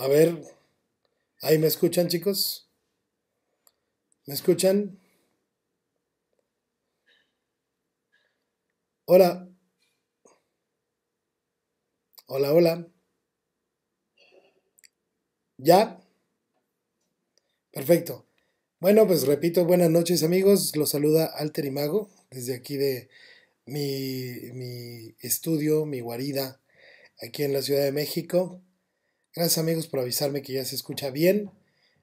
A ver, ¿ahí me escuchan chicos? ¿Me escuchan? Hola. Hola, hola. ¿Ya? Perfecto. Bueno, pues repito, buenas noches amigos. Los saluda Alter y Mago desde aquí de mi, mi estudio, mi guarida, aquí en la Ciudad de México. Gracias amigos por avisarme que ya se escucha bien.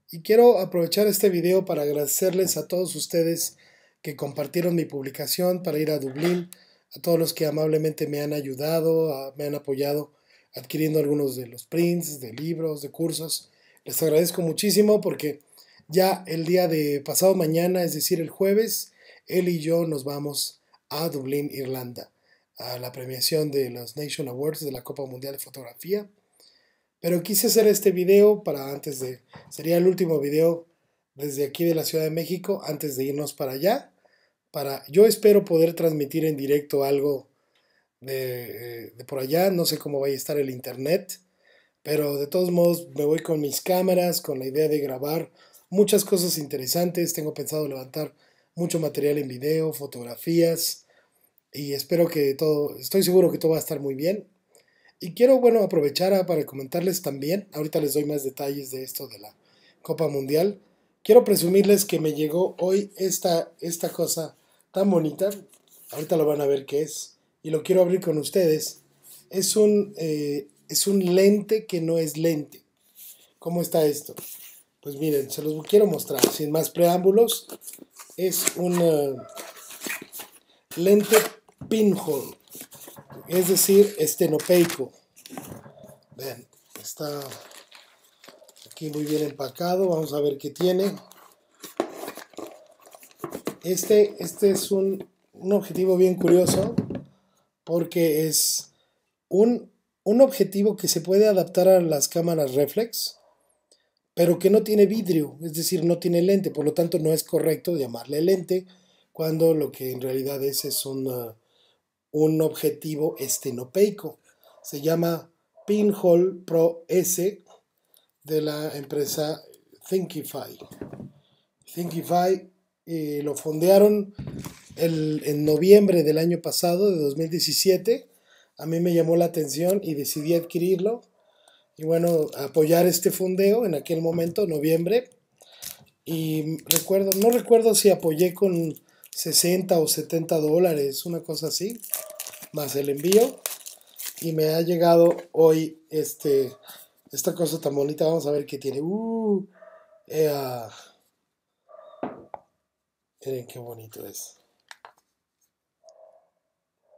Y quiero aprovechar este video para agradecerles a todos ustedes que compartieron mi publicación para ir a Dublín, a todos los que amablemente me han ayudado, me han apoyado adquiriendo algunos de los prints, de libros, de cursos. Les agradezco muchísimo porque ya el día de pasado mañana, es decir, el jueves, él y yo nos vamos a Dublín, Irlanda, a la premiación de los Nation Awards de la Copa Mundial de Fotografía. Pero quise hacer este video para antes de... Sería el último video desde aquí de la Ciudad de México antes de irnos para allá. Para, yo espero poder transmitir en directo algo de, eh, de por allá. No sé cómo vaya a estar el internet. Pero de todos modos me voy con mis cámaras, con la idea de grabar muchas cosas interesantes. Tengo pensado levantar mucho material en video, fotografías. Y espero que todo, estoy seguro que todo va a estar muy bien. Y quiero, bueno, aprovechar ah, para comentarles también, ahorita les doy más detalles de esto de la Copa Mundial. Quiero presumirles que me llegó hoy esta, esta cosa tan bonita. Ahorita lo van a ver qué es. Y lo quiero abrir con ustedes. Es un, eh, es un lente que no es lente. ¿Cómo está esto? Pues miren, se los quiero mostrar sin más preámbulos. Es un lente pinhole es decir, estenopeico. Ven, está aquí muy bien empacado, vamos a ver qué tiene. Este, este es un, objetivo bien curioso porque es un, un objetivo que se puede adaptar a las cámaras reflex, pero que no tiene vidrio, es decir, no tiene lente, por lo tanto no es correcto llamarle lente cuando lo que en realidad es es un un objetivo estenopeico. Se llama Pinhole Pro S de la empresa Thinkify. Thinkify eh, lo fondearon en noviembre del año pasado, de 2017. A mí me llamó la atención y decidí adquirirlo. Y bueno, apoyar este fundeo, en aquel momento, noviembre. Y recuerdo, no recuerdo si apoyé con 60 o 70 dólares, una cosa así, más el envío. Y me ha llegado hoy este, esta cosa tan bonita. Vamos a ver qué tiene. Uh, eh, ah. Miren qué bonito es.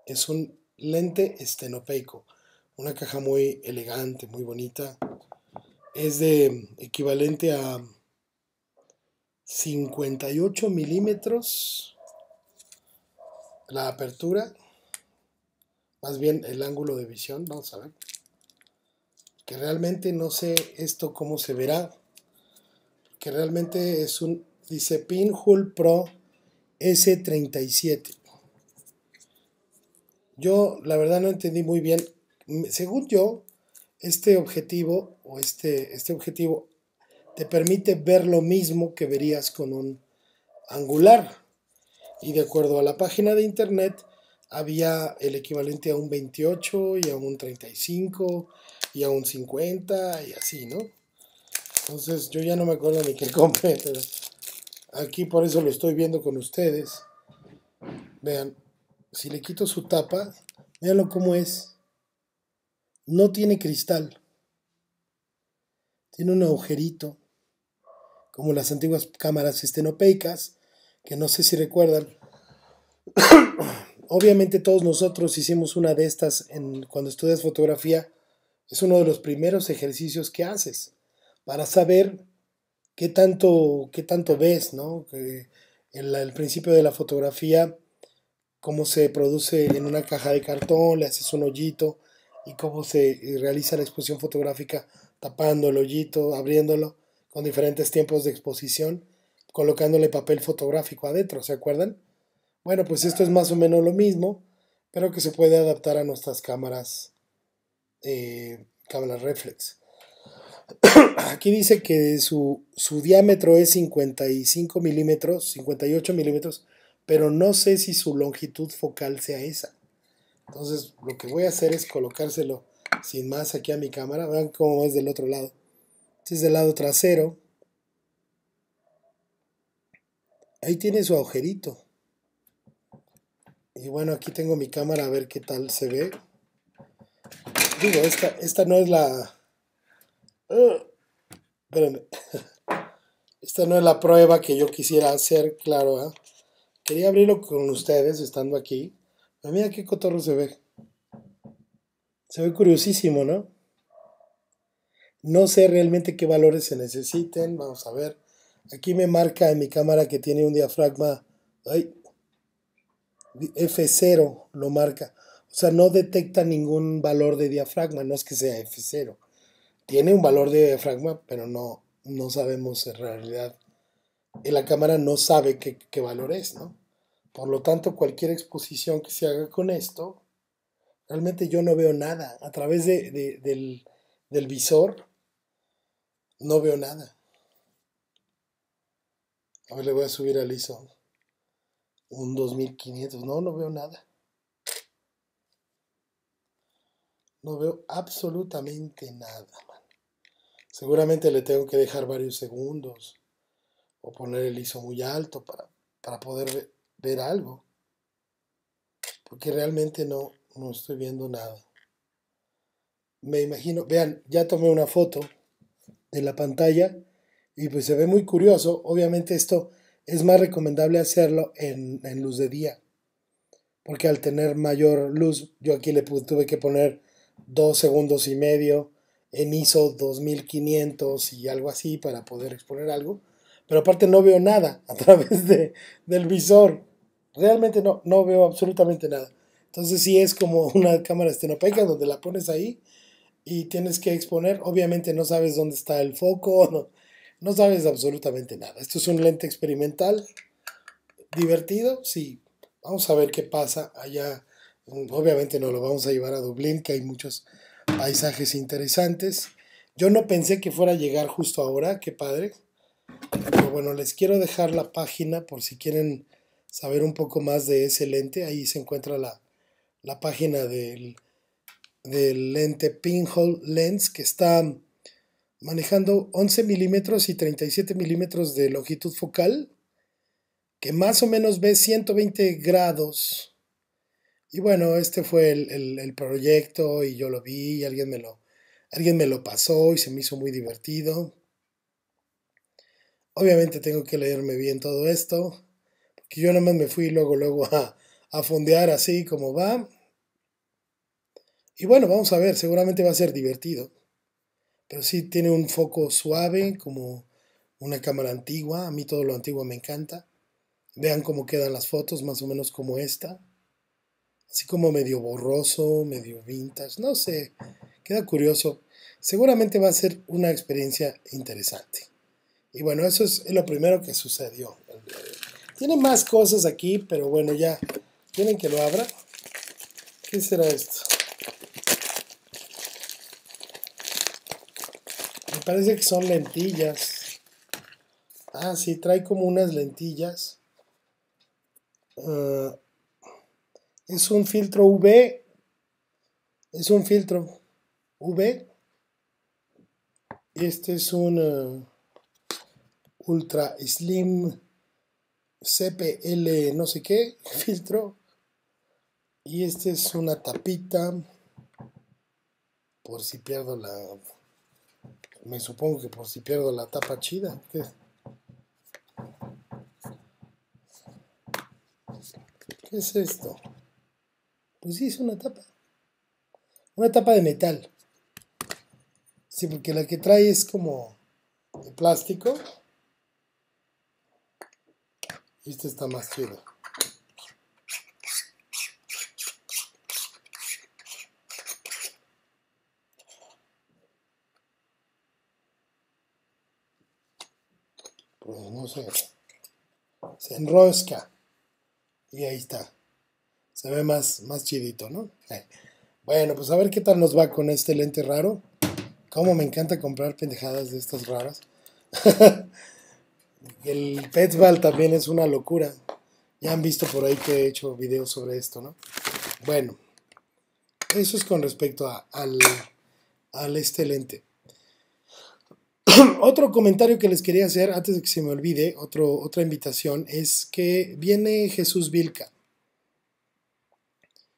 Es un lente estenopeico. Una caja muy elegante, muy bonita. Es de equivalente a 58 milímetros la apertura, más bien el ángulo de visión, vamos a ver, que realmente no sé esto cómo se verá, que realmente es un, dice Pinhole Pro S37. Yo la verdad no entendí muy bien, mm, según yo, este objetivo o este, este objetivo te permite ver lo mismo que verías con un angular, y de acuerdo a la página de internet había el equivalente a un 28 y a un 35 y a un 50 y así, ¿no? Entonces yo ya no me acuerdo ni qué compré, pero aquí por eso lo estoy viendo con ustedes. Vean, si le quito su tapa, véanlo cómo es. No tiene cristal. Tiene un agujerito, como las antiguas cámaras estenopeicas, que no sé si recuerdan. Obviamente todos nosotros hicimos una de estas cuando estudias fotografía. Es uno de los primeros ejercicios que haces para saber qué tanto, qué tanto ves, ¿no? el, el principio de la fotografía, cómo se produce en una caja de cartón, le haces un hoyito y cómo se eh, realiza la exposición fotográfica tapando el hoyito, abriéndolo con diferentes tiempos de exposición colocándole papel fotográfico adentro, ¿se acuerdan? Bueno, pues esto es más o menos lo mismo, pero que se puede adaptar a nuestras cámaras, eh, cámaras reflex. Aquí dice que su, su diámetro es 55 milímetros, 58 milímetros, pero no sé si su longitud focal sea esa. Entonces lo que voy a hacer es colocárselo sin más aquí a mi cámara. Vean cómo es del otro lado. Este es del lado trasero. ahí tiene su agujerito. Y bueno, aquí tengo mi cámara a ver qué tal se ve. Digo, esta, esta no es la... ¡Ah! espérenme Esta no es la prueba que yo quisiera hacer, claro. ¿ah? Quería abrirlo con ustedes estando aquí. mira qué cotorro se ve. Se ve curiosísimo, ¿no? No sé realmente qué valores se necesiten. Vamos a ver. Aquí me marca en mi cámara que tiene un diafragma F0, lo marca. O sea, no detecta ningún valor de diafragma, no es que sea F0. Tiene un valor de diafragma, pero no, no sabemos en realidad. Y la cámara no sabe qué, valor es, ¿no? Por lo tanto, cualquier exposición que se haga con esto, realmente yo no veo nada. A través del visor, no veo nada. A ver, le voy a subir al ISO. Un 2500. No, no veo nada. No veo absolutamente nada, man. Seguramente le tengo que dejar varios segundos. O poner el ISO muy alto para, para poder ver, algo. Porque realmente no, no estoy viendo nada. Me imagino, vean, ya tomé una foto de la pantalla y pues se ve muy curioso. Obviamente esto es más recomendable hacerlo en, luz de día, porque al tener mayor luz, yo aquí le tuve que poner dos segundos y medio en ISO 2500 y algo así para poder exponer algo. Pero aparte no veo nada a través de, del visor. Realmente no, no veo absolutamente nada. Entonces sí es como una cámara estenopeica donde la pones ahí y tienes que exponer. Obviamente no sabes dónde está el foco, no, no sabes absolutamente nada. Esto es un lente experimental, divertido, sí. Vamos a ver qué pasa allá. Mm, obviamente no lo vamos a llevar a Dublín, que hay muchos paisajes interesantes. Yo no pensé que fuera a llegar justo ahora, qué padre. Pero bueno, les quiero dejar la página por si quieren saber un poco más de ese lente. Ahí se encuentra la, página del, del lente Pinhole Lens, que está manejando 11 milímetros y 37 milímetros de longitud focal, que más o menos ve 120 grados. Y bueno, este fue el, proyecto y yo lo vi y alguien me lo, alguien me lo pasó y se me hizo muy divertido. Obviamente tengo que leerme bien todo esto, porque yo nomás me fui luego, luego a, a fondear así como va. Y bueno, vamos a ver, seguramente va a ser divertido. Pero sí tiene un foco suave, como una cámara antigua. A mí todo lo antiguo me encanta. Vean cómo quedan las fotos, más o menos como esta. Así como medio borroso, medio vintage. No sé, queda curioso. Seguramente va a ser una experiencia interesante. Y bueno, eso es lo primero que sucedió. Tiene más cosas aquí, pero bueno, ya. tienen que lo abra? ¿Qué será esto? Parece que son lentillas. Ah, sí, trae como unas lentillas. Ah, es un filtro V Es un filtro V Este es un ah, Ultra Slim CPL no sé qué filtro. Y este es una tapita. Por si pierdo la me supongo que por si pierdo la tapa chida. ¿qué? es esto? Pues sí, es una tapa. Una tapa de metal. Sí, porque la que trae es como de plástico. Y esta está más chida. no sé, se enrosca y ahí está. Se ve más, más chidito, ¿no? Bueno, pues a ver qué tal nos va con este lente raro. Cómo me encanta comprar pendejadas de estas raras. El Petval también es una locura. Ya han visto por ahí que he hecho videos sobre esto, ¿no? Bueno, eso es con respecto a, al, al este lente. otro comentario que les quería hacer antes de que se me olvide, otro, otra invitación, es que viene Jesús Vilca.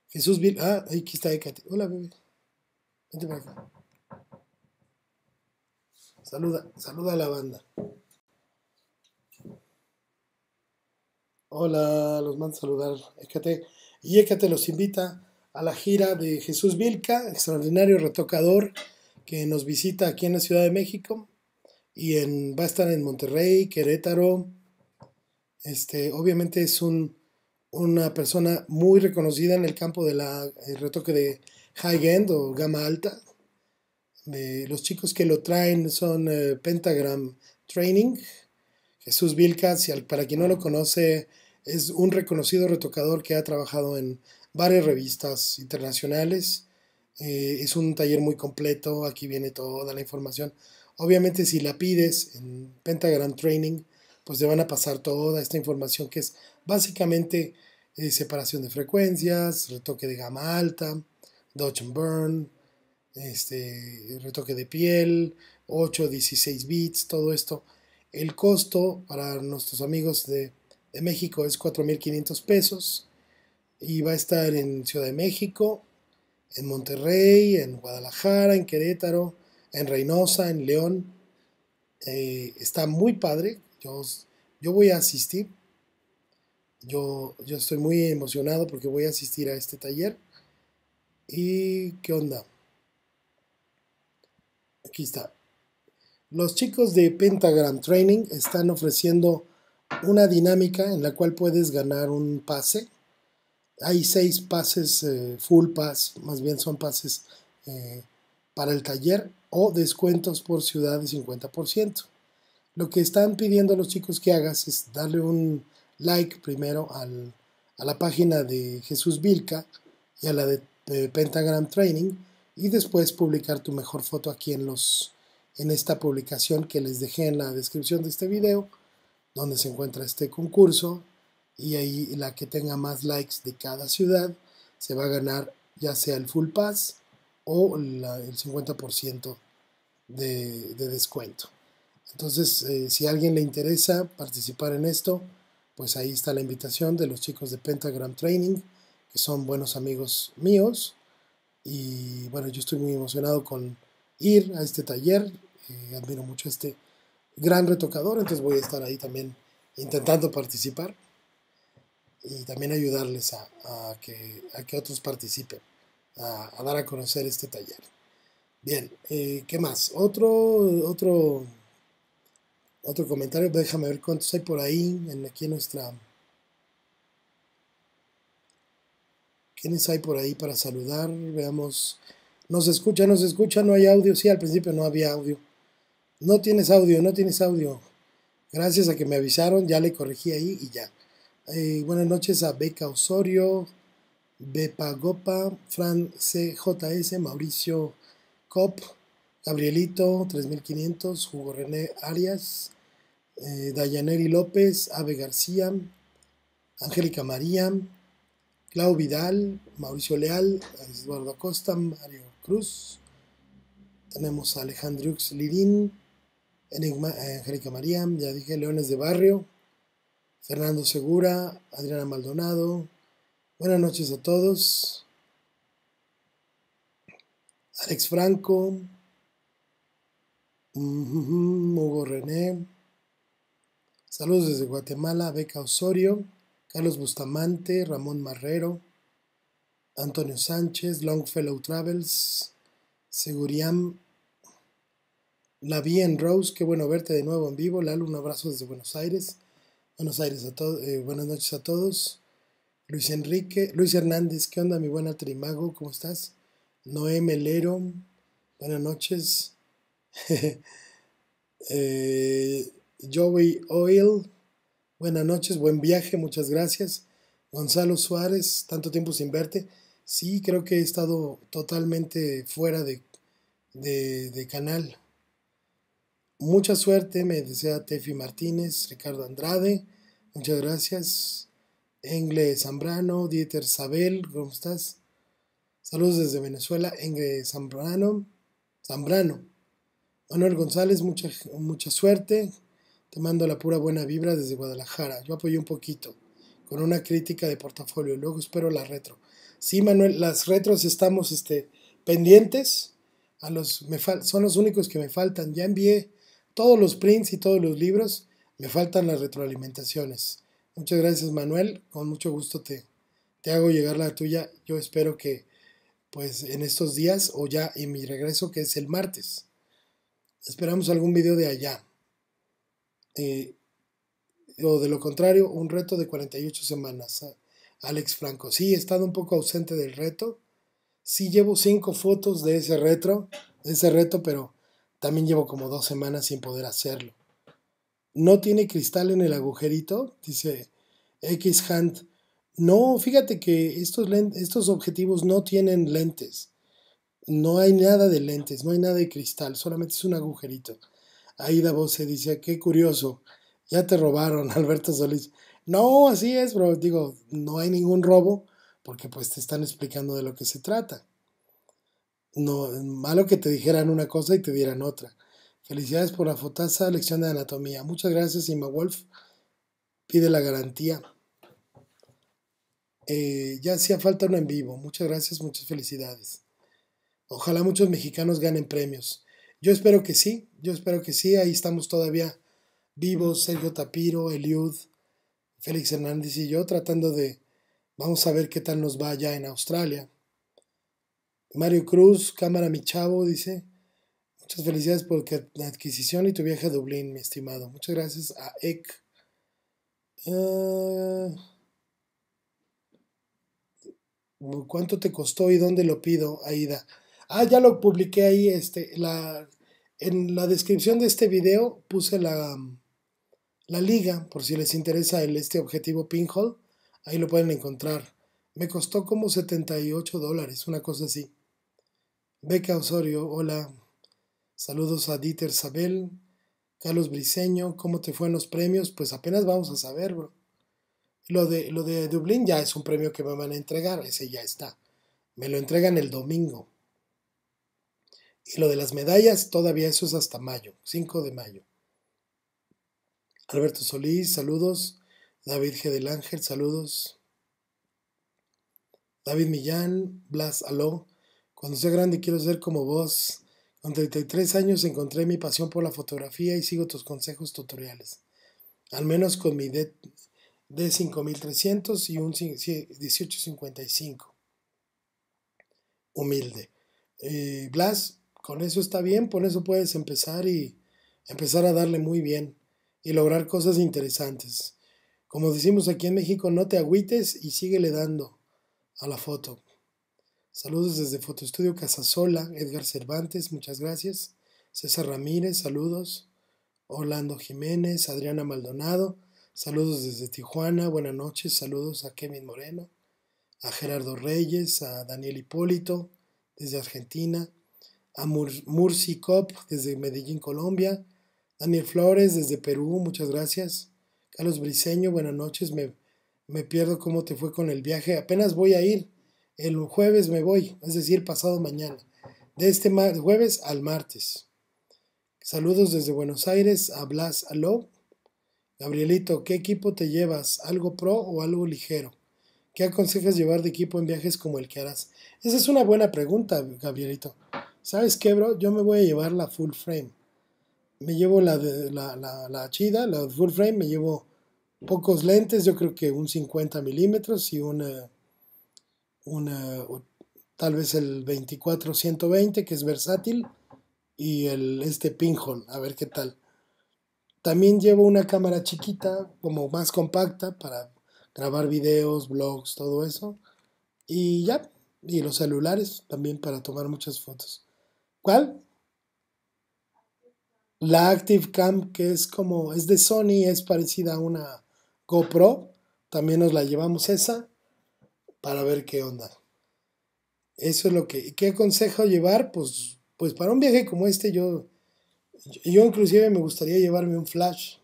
Jesús Vilca. Ah, aquí está Ecate. Hola, bebé. Vente para acá. Saluda, saluda a la banda. Hola, los mando a saludar. Ecate. Y Ecate los invita a la gira de Jesús Vilca, extraordinario retocador que nos visita aquí en la Ciudad de México y en, va a estar en Monterrey, Querétaro. Este, obviamente es una persona muy reconocida en el campo del de retoque de high-end o gama alta. los chicos que lo traen son eh, Pentagram Training, Jesús Vilcas, y para quien no lo conoce, es un reconocido retocador que ha trabajado en varias revistas internacionales. Eh, es un taller muy completo, aquí viene toda la información Obviamente si la pides en Pentagram Training, pues te van a pasar toda esta información que es básicamente eh, separación de frecuencias, retoque de gama alta, dodge and burn, este, retoque de piel, 8, 16 bits, todo esto. El costo para nuestros amigos de, de México es 4.500 pesos y va a estar en Ciudad de México, en Monterrey, en Guadalajara, en Querétaro, en Reynosa, en León. Eh, está muy padre. Yo, yo voy a asistir. Yo, yo estoy muy emocionado porque voy a asistir a este taller. ¿Y qué onda? Aquí está. Los chicos de Pentagram Training están ofreciendo una dinámica en la cual puedes ganar un pase. Hay seis pases eh, full pass, más bien son pases eh, para el taller o descuentos por ciudad de 50%. Lo que están pidiendo los chicos que hagas es darle un like primero a la página de Jesús Vilca y a la de, Pentagram Training y después publicar tu mejor foto aquí en, en esta publicación que les dejé en la descripción de este video donde se encuentra este concurso y ahí la que tenga más likes de cada ciudad se va a ganar ya sea el full pass o el 50% de, descuento. Entonces, eh, si a alguien le interesa participar en esto, pues ahí está la invitación de los chicos de Pentagram Training, que son buenos amigos míos. Y bueno, yo estoy muy emocionado con ir a este taller. Eh, admiro mucho este gran retocador, entonces voy a estar ahí también intentando participar y también ayudarles a que otros participen a, dar a conocer este taller. Bien, eh, ¿qué más? Otro, otro, otro comentario, déjame ver cuántos hay por ahí, en, aquí en nuestra... ¿Quiénes hay por ahí para saludar? Veamos. Nos escucha, nos escucha, no hay audio. Sí, al principio no había audio. No tienes audio, no tienes audio. Gracias a que me avisaron, ya le corregí ahí y ya. Eh, buenas noches a Beca Osorio. Bepa Gopa, Fran CJS, Mauricio Cop, Gabrielito 3500, Hugo René Arias, eh, Dayaneri López, Ave García, Angélica María, Clau Vidal, Mauricio Leal, Eduardo Acosta, Mario Cruz, tenemos a Alejandro Lirín, eh, Angélica María, ya dije Leones de Barrio, Fernando Segura, Adriana Maldonado, Buenas noches a todos. Alex Franco, Hugo René, saludos desde Guatemala, Beca Osorio, Carlos Bustamante, Ramón Marrero, Antonio Sánchez, Longfellow Travels, Seguriam, La en Rose, qué bueno verte de nuevo en vivo, Lalo, un abrazo desde Buenos Aires, Buenos Aires a todos, eh, buenas noches a todos. Luis Enrique, Luis Hernández, ¿qué onda mi buena Trimago? ¿Cómo estás? Noé Melero, buenas noches. Eh, Joey Oil, buenas noches, buen viaje, muchas gracias. Gonzalo Suárez, tanto tiempo sin verte. Sí, creo que he estado totalmente fuera de, de canal. Mucha suerte, me desea Tefi Martínez, Ricardo Andrade, muchas gracias. Engle Zambrano, Dieter Sabel, ¿cómo estás? Saludos desde Venezuela, Engle Zambrano, Zambrano. Manuel González, mucha, mucha suerte. Te mando la pura buena vibra desde Guadalajara. Yo apoyé un poquito con una crítica de portafolio. Luego espero la retro. Sí, Manuel, las retros estamos este, pendientes. son los únicos que me faltan. Ya envié todos los prints y todos los libros. Me faltan las retroalimentaciones. Muchas gracias Manuel, con mucho gusto te, te hago llegar la tuya. Yo espero que pues en estos días o ya en mi regreso que es el martes. Esperamos algún video de allá. Eh, o de lo contrario, un reto de 48 semanas. Alex Franco, sí, he estado un poco ausente del reto. Sí llevo cinco fotos de ese reto, de ese reto, pero también llevo como dos semanas sin poder hacerlo no tiene cristal en el agujerito, dice X Hunt, No, fíjate que estos, estos objetivos no tienen lentes. No hay nada de lentes, no hay nada de cristal, solamente es un agujerito. Aida se dice, ah, qué curioso, ya te robaron, Alberto Solís. No, así es, bro. Digo, no hay ningún robo porque pues te están explicando de lo que se trata. No, malo que te dijeran una cosa y te dieran otra. Felicidades por la fotaza lección de anatomía. Muchas gracias, Inma Wolf. Pide la garantía. Eh, ya hacía falta uno en vivo. Muchas gracias, muchas felicidades. Ojalá muchos mexicanos ganen premios. Yo espero que sí, yo espero que sí. Ahí estamos todavía vivos, Sergio Tapiro, Eliud, Félix Hernández y yo, tratando de, vamos a ver qué tal nos va allá en Australia. Mario Cruz, cámara mi chavo, dice. Muchas felicidades por la adquisición y tu viaje a Dublín, mi estimado. Muchas gracias a Ek ah, ¿Cuánto te costó y dónde lo pido, Aida? Ah, ya lo publiqué ahí. Este, la, en la descripción de este video puse la, la liga, por si les interesa el, este objetivo pinhole. Ahí lo pueden encontrar. Me costó como 78 dólares, una cosa así. Beca Osorio, hola. Saludos a Dieter Sabel, Carlos Briseño, ¿cómo te fue en los premios? Pues apenas vamos a saber, bro. Lo de, lo de Dublín ya es un premio que me van a entregar, ese ya está. Me lo entregan el domingo. Y lo de las medallas, todavía eso es hasta mayo, 5 de mayo. Alberto Solís, saludos. David G. del Ángel, saludos. David Millán, Blas Aló. Cuando sea grande quiero ser como vos. Con 33 años encontré mi pasión por la fotografía y sigo tus consejos tutoriales. Al menos con mi D, 5300 y un 1855. Humilde. Eh, Blas, con eso está bien, con eso puedes empezar y empezar a darle muy bien y lograr cosas interesantes. Como decimos aquí en México, no te agüites y síguele dando a la foto. Saludos desde Fotoestudio Casasola, Edgar Cervantes, muchas gracias. César Ramírez, saludos. Orlando Jiménez, Adriana Maldonado, saludos desde Tijuana, buenas noches, saludos a Kevin Moreno, a Gerardo Reyes, a Daniel Hipólito, desde Argentina, a Murci Cop, desde Medellín, Colombia, Daniel Flores, desde Perú, muchas gracias. Carlos Briceño, buenas noches, me, me pierdo cómo te fue con el viaje, apenas voy a ir el jueves me voy, es decir, pasado mañana, de este jueves al martes. Saludos desde Buenos Aires Hablas, Blas Aló. Gabrielito, ¿qué equipo te llevas? ¿Algo pro o algo ligero? ¿Qué aconsejas llevar de equipo en viajes como el que harás? Esa es una buena pregunta, Gabrielito. ¿Sabes qué, bro? Yo me voy a llevar la full frame. Me llevo la, la, la, la chida, la full frame, me llevo pocos lentes, yo creo que un 50 milímetros y una una, tal vez el 24-120 que es versátil y el, este pinhole, a ver qué tal. También llevo una cámara chiquita, como más compacta, para grabar videos, blogs, todo eso. Y ya, y los celulares también para tomar muchas fotos. ¿Cuál? La Active Cam, que es como, es de Sony, es parecida a una GoPro. También nos la llevamos esa para ver qué onda. Eso es lo que... ¿Qué aconsejo llevar? Pues, pues para un viaje como este yo, yo inclusive me gustaría llevarme un flash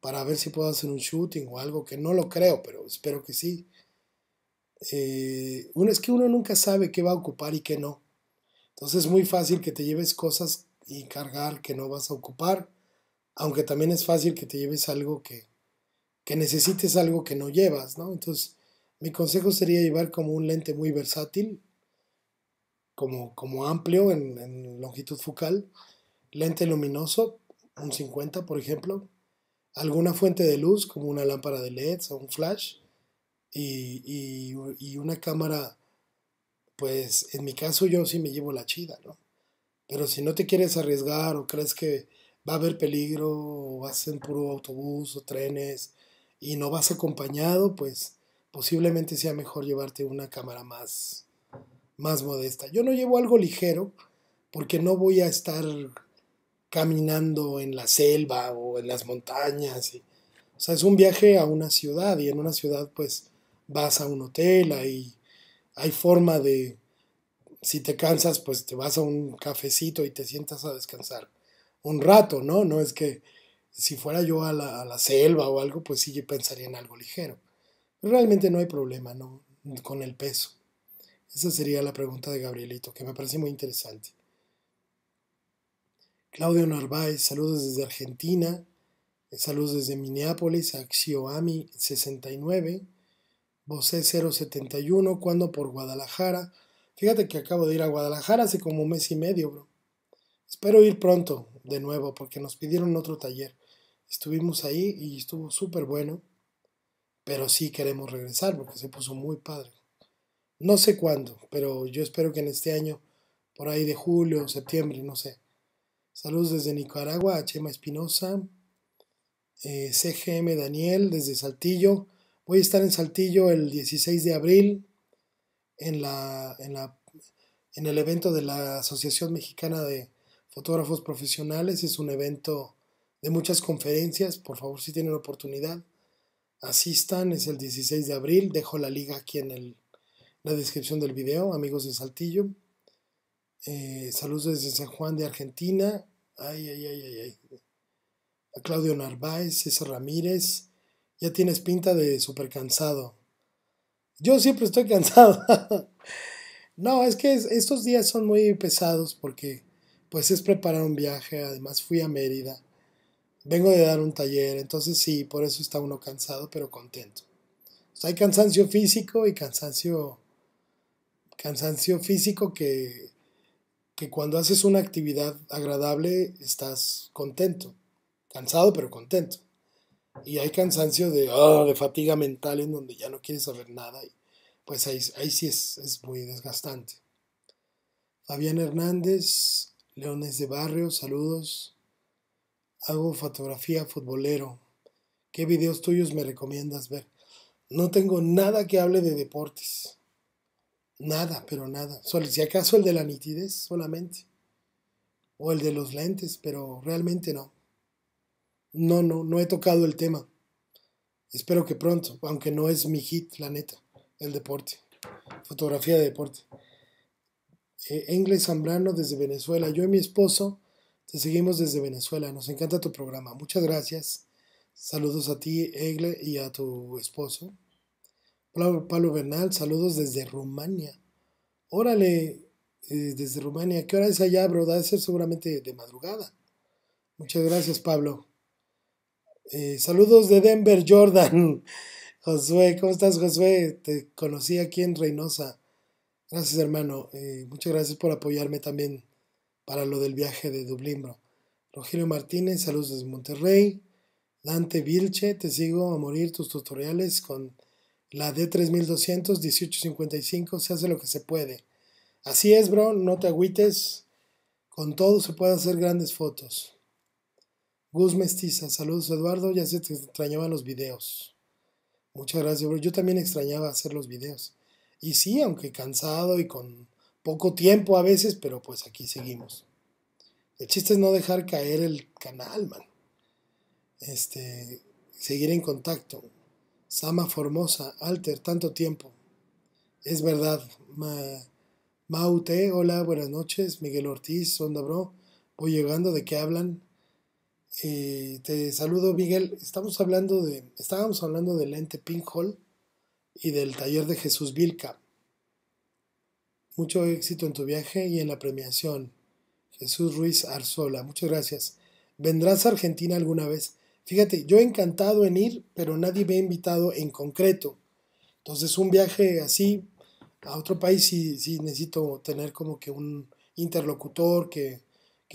para ver si puedo hacer un shooting o algo que no lo creo, pero espero que sí. Eh, uno, es que uno nunca sabe qué va a ocupar y qué no. Entonces es muy fácil que te lleves cosas y cargar que no vas a ocupar, aunque también es fácil que te lleves algo que, que necesites algo que no llevas, ¿no? Entonces, mi consejo sería llevar como un lente muy versátil, como, como amplio en, longitud focal, lente luminoso, un 50 por ejemplo, alguna fuente de luz como una lámpara de LED o un flash y, y una cámara, pues en mi caso yo sí me llevo la chida, ¿no? Pero si no te quieres arriesgar o crees que va a haber peligro o vas en puro autobús o trenes y no vas acompañado, pues posiblemente sea mejor llevarte una cámara más, más modesta. Yo no llevo algo ligero porque no voy a estar caminando en la selva o en las montañas. o sea, es un viaje a una ciudad y en una ciudad pues vas a un hotel, hay, hay forma de, si te cansas pues te vas a un cafecito y te sientas a descansar un rato, ¿no? No es que si fuera yo a la, a la selva o algo pues sí yo pensaría en algo ligero. Realmente no hay problema ¿no? con el peso. Esa sería la pregunta de Gabrielito, que me parece muy interesante. Claudio Narváez, saludos desde Argentina, eh, saludos desde Minneapolis, Axioami69, Bosé 071, cuando por Guadalajara. Fíjate que acabo de ir a Guadalajara hace como un mes y medio, bro. Espero ir pronto de nuevo porque nos pidieron otro taller. Estuvimos ahí y estuvo súper bueno pero sí queremos regresar porque se puso muy padre. No sé cuándo, pero yo espero que en este año, por ahí de julio o septiembre, no sé. Saludos desde Nicaragua a Chema Espinosa, eh, CGM Daniel desde Saltillo. Voy a estar en Saltillo el 16 de abril en, la, en, la, en el evento de la Asociación Mexicana de Fotógrafos Profesionales. Es un evento de muchas conferencias. Por favor, si tienen oportunidad, asistan, es el 16 de abril, dejo la liga aquí en la descripción del video, amigos de Saltillo. Eh, saludos desde San Juan de Argentina. Ay, ay, ay, ay, A Claudio Narváez, César Ramírez. Ya tienes pinta de súper cansado. Yo siempre estoy cansado. no, es que estos días son muy pesados porque pues es preparar un viaje. Además fui a Mérida Vengo de dar un taller, entonces sí, por eso está uno cansado pero contento. hay cansancio físico y cansancio, cansancio físico que, cuando haces una actividad agradable estás contento, cansado pero contento. Y hay cansancio de, ah, de fatiga mental en donde ya no quieres saber nada y pues ahí, sí es, es muy desgastante. Fabián Hernández, Leones de Barrio, saludos hago fotografía futbolero. ¿Qué videos tuyos me recomiendas ver? No tengo nada que hable de deportes. Nada, pero nada. si acaso el de la nitidez solamente. O el de los lentes, pero realmente no. No, no, no he tocado el tema. Espero que pronto, aunque no es mi hit, la neta, el deporte. Fotografía de deporte. Eh, Engle Zambrano desde Venezuela. Yo y mi esposo te seguimos desde Venezuela, nos encanta tu programa. Muchas gracias. Saludos a ti, Egle, y a tu esposo. Pablo Bernal, saludos desde Rumania. Órale, eh, desde Rumania. ¿Qué hora es allá, bro? Debe ser seguramente de madrugada. Muchas gracias, Pablo. Eh, saludos de Denver, Jordan. Josué, ¿cómo estás, Josué? Te conocí aquí en Reynosa. Gracias, hermano. Eh, muchas gracias por apoyarme también para lo del viaje de Dublín, bro. Rogelio Martínez, saludos desde Monterrey. Dante Vilche, te sigo a morir tus tutoriales con la D3200 1855, se hace lo que se puede. Así es, bro, no te agüites. Con todo se pueden hacer grandes fotos. Gus Mestiza, saludos Eduardo, ya se te extrañaban los videos. Muchas gracias, bro. Yo también extrañaba hacer los videos. Y sí, aunque cansado y con poco tiempo a veces, pero pues aquí seguimos. El chiste es no dejar caer el canal, man. Este, seguir en contacto. Sama Formosa, Alter, tanto tiempo. Es verdad. Maute, hola, buenas noches. Miguel Ortiz, Onda Bro. Voy llegando, ¿de qué hablan? Eh, te saludo, Miguel. Estamos hablando de, estábamos hablando del ente Pink Hall y del taller de Jesús Vilca. Mucho éxito en tu viaje y en la premiación. Jesús Ruiz Arzola, muchas gracias. ¿Vendrás a Argentina alguna vez? Fíjate, yo he encantado en ir, pero nadie me ha invitado en concreto. Entonces un viaje así a otro país si necesito tener como que un interlocutor que,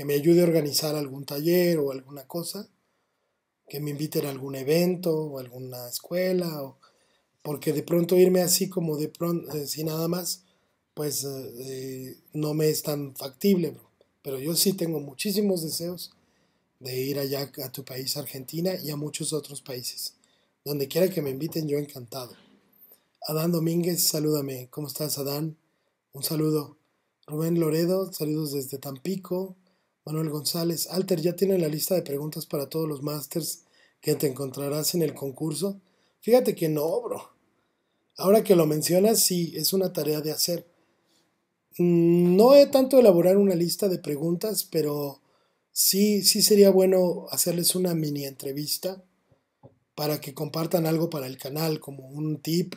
me ayude a organizar algún taller o alguna cosa, que me inviten a algún evento o alguna escuela, o, porque de pronto irme así como de pronto, eh, sin nada más, pues eh, no me es tan factible, bro. Pero yo sí tengo muchísimos deseos de ir allá a tu país, Argentina, y a muchos otros países. Donde quiera que me inviten, yo encantado. Adán Domínguez, salúdame. ¿Cómo estás, Adán? Un saludo. Rubén Loredo, saludos desde Tampico. Manuel González, Alter, ya tiene la lista de preguntas para todos los másters que te encontrarás en el concurso. Fíjate que no, bro. Ahora que lo mencionas, sí, es una tarea de hacer. Mm, no he tanto elaborar una lista de preguntas, pero sí, sí sería bueno hacerles una mini entrevista para que compartan algo para el canal, como un tip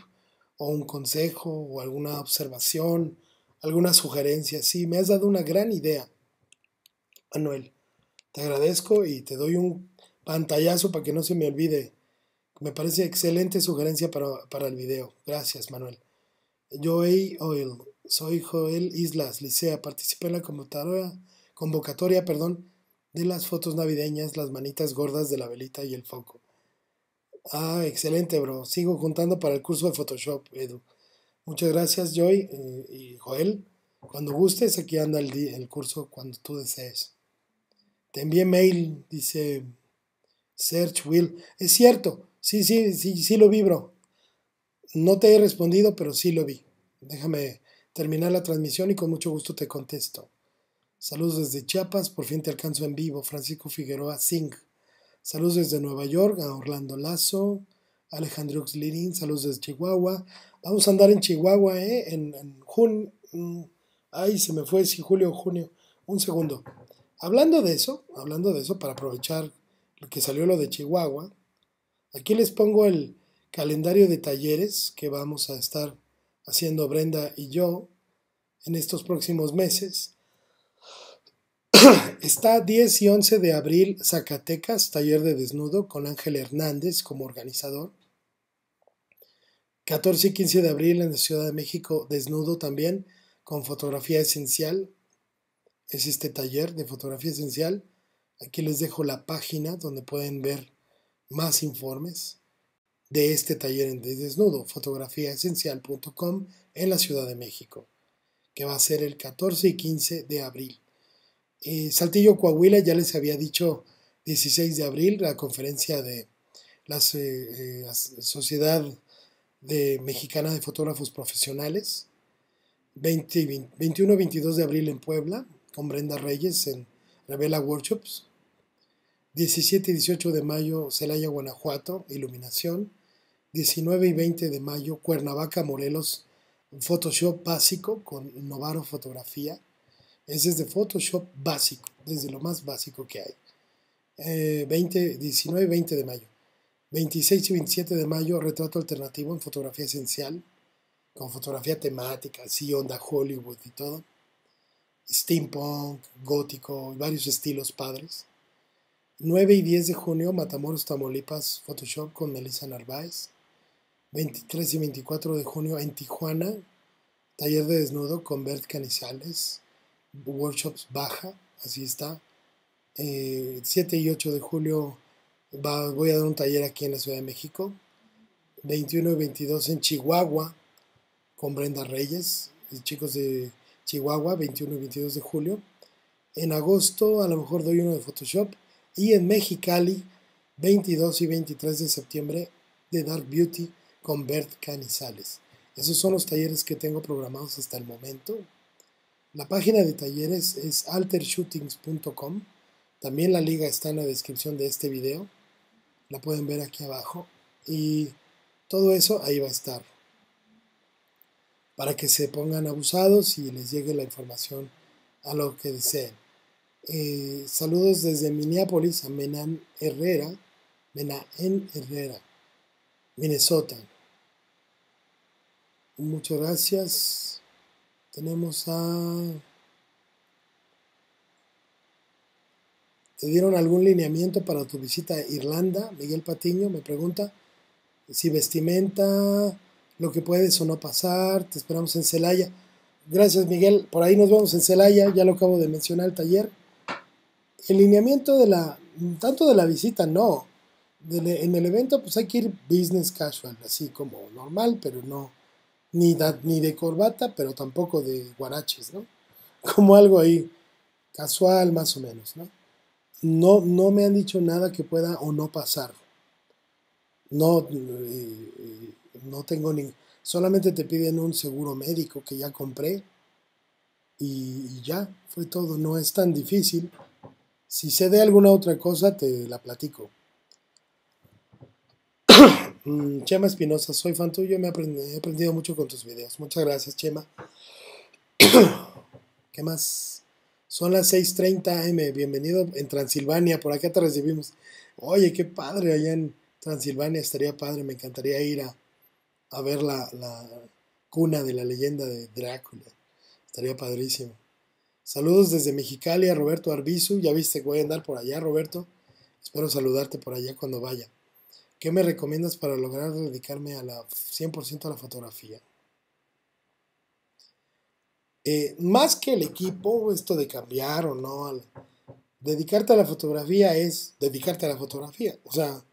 o un consejo o alguna observación, alguna sugerencia. Sí, me has dado una gran idea, Manuel. Te agradezco y te doy un pantallazo para que no se me olvide. Me parece excelente sugerencia para, para el video. Gracias, Manuel. Joey Oil, soy Joel Islas Licea. Participé en la convocatoria, perdón, de las fotos navideñas, las manitas gordas de la velita y el foco. Ah, excelente, bro. Sigo juntando para el curso de Photoshop, Edu. Muchas gracias, Joy eh, y Joel. Cuando gustes, aquí anda el, el curso cuando tú desees. Te envié mail, dice Search Will. Es cierto, sí, sí, sí, sí lo vi, bro. No te he respondido, pero sí lo vi. Déjame terminar la transmisión y con mucho gusto te contesto. Saludos desde Chiapas, por fin te alcanzo en vivo, Francisco Figueroa Singh. Saludos desde Nueva York a Orlando Lazo, Alejandro Lirín, saludos desde Chihuahua. Vamos a andar en Chihuahua, ¿eh? En, en junio. Mm, ay, se me fue, si julio o junio. Un segundo. Hablando de eso, hablando de eso, para aprovechar lo que salió lo de Chihuahua, aquí les pongo el calendario de talleres que vamos a estar haciendo Brenda y yo en estos próximos meses. Está 10 y 11 de abril Zacatecas, taller de desnudo con Ángel Hernández como organizador. 14 y 15 de abril en la Ciudad de México, desnudo también, con fotografía esencial. Es este taller de fotografía esencial. Aquí les dejo la página donde pueden ver más informes de este taller en desnudo, fotografiaesencial.com en la Ciudad de México, que va a ser el 14 y 15 de abril. Eh, Saltillo Coahuila, ya les había dicho 16 de abril, la conferencia de la eh, eh, Sociedad de Mexicana de Fotógrafos Profesionales. 20, y 21 22 de abril en Puebla, con Brenda Reyes en la Revela Workshops. 17 y 18 de mayo, Celaya, Guanajuato, Iluminación. 19 y 20 de mayo, Cuernavaca, Morelos, Photoshop básico con Novaro Fotografía. es de Photoshop básico, desde lo más básico que hay. 19 eh, y 20 de mayo. 26 y 27 de mayo, retrato alternativo en fotografía esencial, con fotografía temática, así onda Hollywood y todo. Steampunk, gótico, varios estilos padres. 9 y 10 de junio, Matamoros, Tamaulipas, Photoshop con Melissa Narváez. 23 y 24 de junio en Tijuana, taller de desnudo con Bert Canizales, workshops baja, así está. 7 eh, y 8 de julio voy a dar un taller aquí en la Ciudad de México. 21 y 22 en Chihuahua con Brenda Reyes, chicos de Chihuahua, 21 y 22 de julio. En agosto a lo mejor doy uno de Photoshop. Y en Mexicali, 22 y 23 de septiembre, de Dark Beauty con Bert Canizales. Esos son los talleres que tengo programados hasta el momento. La página de talleres es altershootings.com. También la liga está en la descripción de este video. La pueden ver aquí abajo. Y todo eso ahí va a estar. Para que se pongan abusados y les llegue la información a lo que deseen. Eh, saludos desde Minneapolis a Menan Herrera. Menan Herrera. Minnesota. Muchas gracias. Tenemos a... ¿Te dieron algún lineamiento para tu visita a Irlanda? Miguel Patiño me pregunta si vestimenta, lo que puedes o no pasar, te esperamos en Celaya. Gracias Miguel, por ahí nos vemos en Celaya, ya lo acabo de mencionar el taller. El lineamiento de la, tanto de la visita, no. En el evento pues hay que ir business casual, así como normal, pero no, ni, de corbata, pero tampoco de guaraches, ¿no? Como algo ahí casual más o menos, ¿no? No, no me han dicho nada que pueda o no pasar. No, eh, no tengo ni... Solamente te piden un seguro médico que ya compré y, ya, fue todo. No es tan difícil. Si se dé alguna otra cosa, te la platico. Mm, Chema Espinosa, soy fan tuyo, me he aprendido mucho con tus videos. Muchas gracias, Chema. ¿Qué más? Son las 6.30 am, bienvenido en Transilvania, por acá te recibimos. Oye, qué padre allá en Transilvania, estaría padre, me encantaría ir a, ver la, la, cuna de la leyenda de Drácula. Estaría padrísimo. Saludos desde Mexicali a Roberto Arbizu, ya viste que voy a andar por allá, Roberto. Espero saludarte por allá cuando vaya. ¿Qué me recomiendas para lograr dedicarme a la 100% a la fotografía? Eh, más que el equipo, esto de cambiar o no, dedicarte a la fotografía es dedicarte a la fotografía. O sea,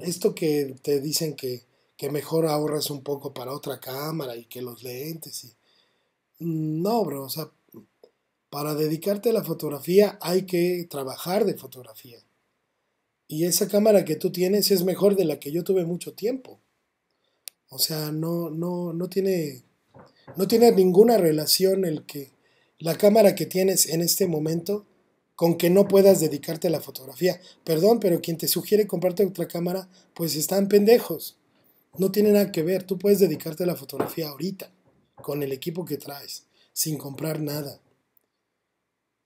esto que te dicen que, que mejor ahorras un poco para otra cámara y que los lentes y... No, bro, o sea, para dedicarte a la fotografía hay que trabajar de fotografía. Y esa cámara que tú tienes es mejor de la que yo tuve mucho tiempo. O sea, no, no, no tiene, no tiene ninguna relación el que la cámara que tienes en este momento con que no puedas dedicarte a la fotografía. Perdón, pero quien te sugiere comprarte otra cámara, pues están pendejos. No tiene nada que ver. Tú puedes dedicarte a la fotografía ahorita, con el equipo que traes, sin comprar nada.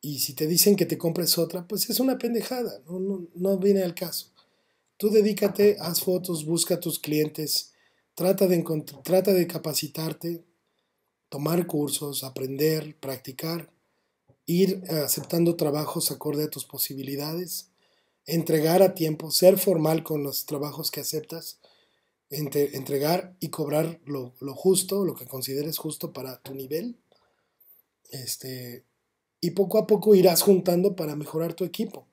Y si te dicen que te compres otra, pues es una pendejada, no, viene al caso. Tú dedícate, haz fotos, busca a tus clientes, trata de, trata de capacitarte, tomar cursos, aprender, practicar, ir aceptando trabajos acorde a tus posibilidades, entregar a tiempo, ser formal con los trabajos que aceptas, entregar y cobrar lo, lo, justo, lo que consideres justo para tu nivel. Este, y poco a poco irás juntando para mejorar tu equipo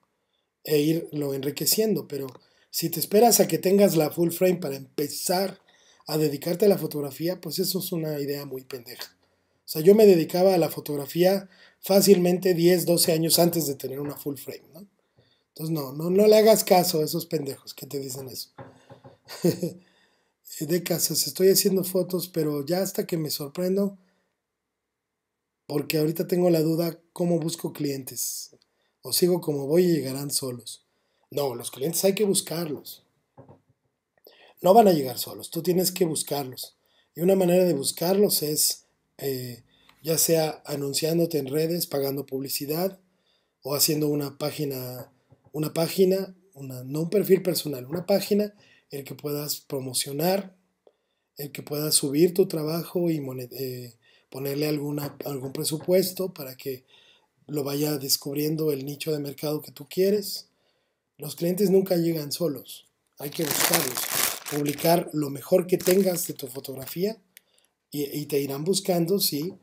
e irlo enriqueciendo. Pero si te esperas a que tengas la full frame para empezar a dedicarte a la fotografía, pues eso es una idea muy pendeja. O sea, yo me dedicaba a la fotografía fácilmente 10, 12 años antes de tener una full frame, Entonces, no, no, no le hagas caso a esos pendejos que te dicen eso. Eh, de casas, estoy haciendo fotos, pero ya hasta que me sorprendo, porque ahorita tengo la duda cómo busco clientes. O sigo como voy y llegarán solos. No, los clientes hay que buscarlos. No van a llegar solos, tú tienes que buscarlos. Y una manera de buscarlos es eh, ya sea anunciándote en redes, pagando publicidad o haciendo una página, una página, no un perfil personal, una página el que puedas promocionar, el que puedas subir tu trabajo y eh, ponerle alguna, algún presupuesto para que lo vaya descubriendo el nicho de mercado que tú quieres. Los clientes nunca llegan solos, hay que buscarlos, publicar lo mejor que tengas de tu fotografía y, te irán buscando, sí,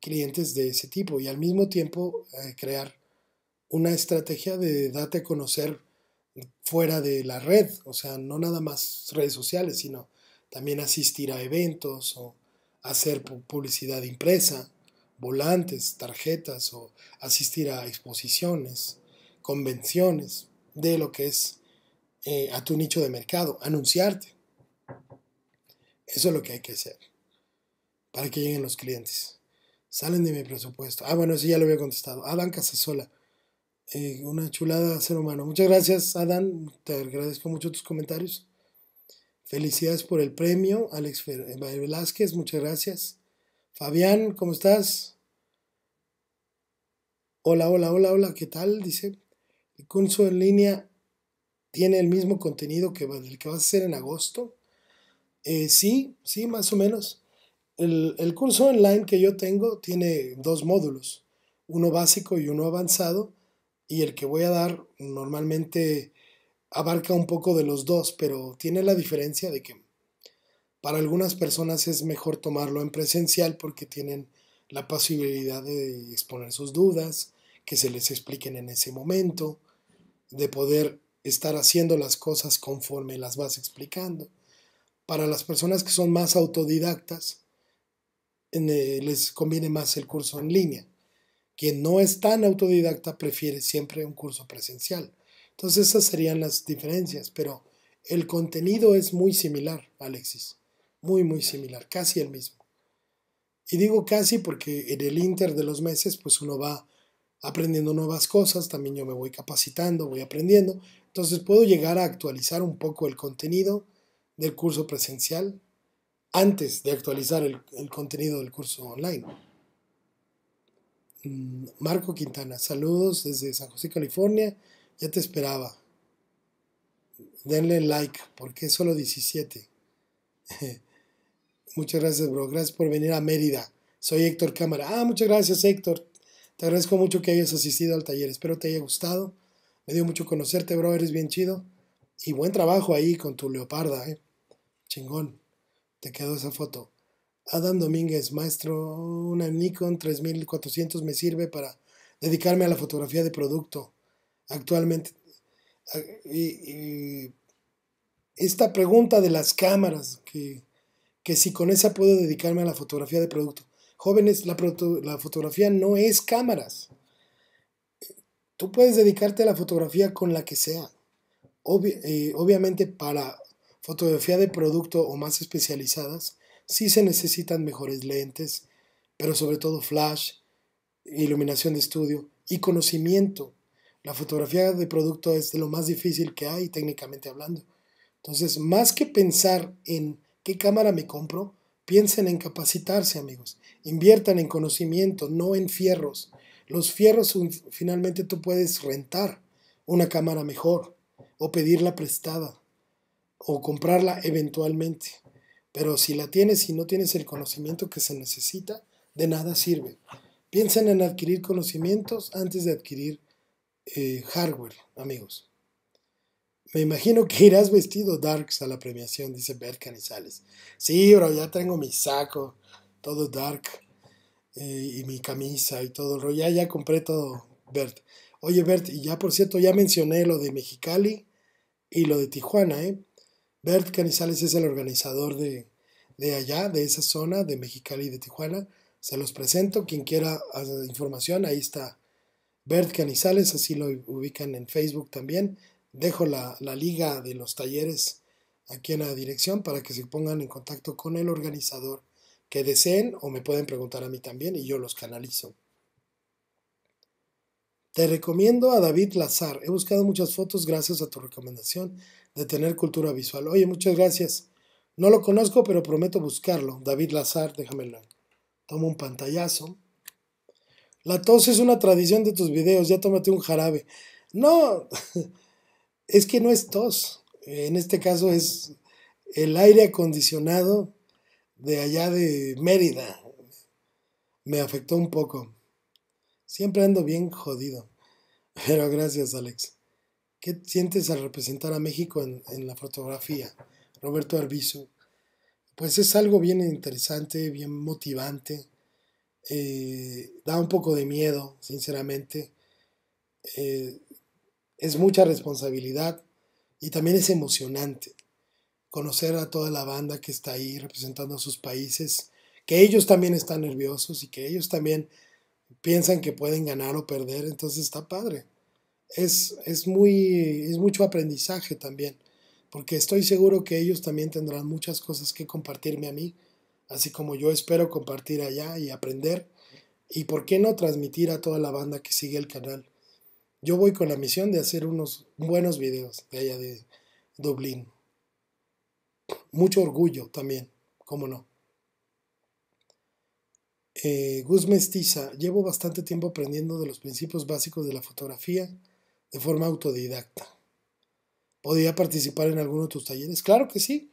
clientes de ese tipo y al mismo tiempo eh, crear una estrategia de date a conocer fuera de la red, o sea, no nada más redes sociales, sino también asistir a eventos o hacer publicidad impresa, volantes, tarjetas o asistir a exposiciones, convenciones de lo que es eh, a tu nicho de mercado, anunciarte. Eso es lo que hay que hacer para que lleguen los clientes. Salen de mi presupuesto. Ah, bueno, eso ya lo había contestado. Adán Casasola. Eh, una chulada ser humano. Muchas gracias, Adán. Te agradezco mucho tus comentarios. Felicidades por el premio, Alex eh, Velázquez, muchas gracias. Fabián, ¿cómo estás? Hola, hola, hola, hola, ¿qué tal? Dice, el curso en línea tiene el mismo contenido que el que vas a hacer en agosto. Eh, sí, sí, más o menos. El, el, curso online que yo tengo tiene dos módulos, uno básico y uno avanzado, y el que voy a dar normalmente abarca un poco de los dos, pero tiene la diferencia de que para algunas personas es mejor tomarlo en presencial porque tienen la posibilidad de exponer sus dudas, que se les expliquen en ese momento, de poder estar haciendo las cosas conforme las vas explicando. Para las personas que son más autodidactas, eh, les conviene más el curso en línea. Quien no es tan autodidacta prefiere siempre un curso presencial, entonces esas serían las diferencias, pero el contenido es muy similar, Alexis, muy, muy similar, casi el mismo. Y digo casi porque en el inter de los meses, pues uno va aprendiendo nuevas cosas, también yo me voy capacitando, voy aprendiendo, entonces puedo llegar a actualizar un poco el contenido del curso presencial antes de actualizar el, contenido del curso online. Mm, Marco Quintana, saludos desde San José, California. Ya te esperaba. Denle like, porque es solo 17. muchas gracias, bro. Gracias por venir a Mérida. Soy Héctor Cámara. Ah, muchas gracias, Héctor. Te agradezco mucho que hayas asistido al taller. Espero te haya gustado. Me dio mucho conocerte, bro. Eres bien chido. Y buen trabajo ahí con tu leoparda, ¿eh? Chingón. Te quedó esa foto. Adam Domínguez, maestro, una Nikon 3400 me sirve para dedicarme a la fotografía de producto actualmente. esta pregunta de las cámaras, que, si con esa puedo dedicarme a la fotografía de producto. Jóvenes, la, fotografía no es cámaras. Tú puedes dedicarte a la fotografía con la que sea. Eh, obviamente para fotografía de producto o más especializadas, sí se necesitan mejores lentes, pero sobre todo flash, iluminación de estudio y conocimiento la fotografía de producto es de lo más difícil que hay técnicamente hablando. Entonces, más que pensar en qué cámara me compro, piensen en capacitarse, amigos. Inviertan en conocimiento, no en fierros. Los fierros finalmente tú puedes rentar una cámara mejor o pedirla prestada o comprarla eventualmente. Pero si la tienes y no tienes el conocimiento que se necesita, de nada sirve. Piensen en adquirir conocimientos antes de adquirir eh, hardware, amigos. Me imagino que irás vestido darks a la premiación, dice Bert Canizales. Sí, bro, ya tengo mi saco, todo dark, eh, y mi camisa y todo Ya, ya compré todo, Bert. Oye, Bert, y ya por cierto, ya mencioné lo de Mexicali y lo de Tijuana, ¿eh? Bert Canizales es el organizador de, de allá, de esa zona, de Mexicali y de Tijuana. Se los presento, quien quiera ah, información, ahí está Bert Canizales, así lo ubican en Facebook también. Dejo la, liga de los talleres aquí en la dirección para que se pongan en contacto con el organizador que deseen o me pueden preguntar a mí también y yo los canalizo. Te recomiendo a David Lazar. He buscado muchas fotos gracias a tu recomendación de tener cultura visual. Oye, muchas gracias. No lo conozco, pero prometo buscarlo. David Lazar, déjamelo. Tomo un pantallazo. La tos es una tradición de tus videos, ya tómate un jarabe. No, es que no es tos. En este caso es el aire acondicionado de allá de Mérida. Me afectó un poco. Siempre ando bien jodido. Pero gracias, Alex. ¿Qué sientes al representar a México en, la fotografía, Roberto Arbizu? Pues es algo bien interesante, bien motivante eh, da un poco de miedo, sinceramente. Eh, es mucha responsabilidad y también es emocionante conocer a toda la banda que está ahí representando a sus países, que ellos también están nerviosos y que ellos también piensan que pueden ganar o perder, entonces está padre. Es, es, muy, es mucho aprendizaje también, porque estoy seguro que ellos también tendrán muchas cosas que compartirme a mí así como yo espero compartir allá y aprender, y por qué no transmitir a toda la banda que sigue el canal. Yo voy con la misión de hacer unos buenos videos de allá de Dublín. Mucho orgullo también, cómo no. Eh, Gus Mestiza, llevo bastante tiempo aprendiendo de los principios básicos de la fotografía de forma autodidacta. ¿Podría participar en alguno de tus talleres? Claro que sí.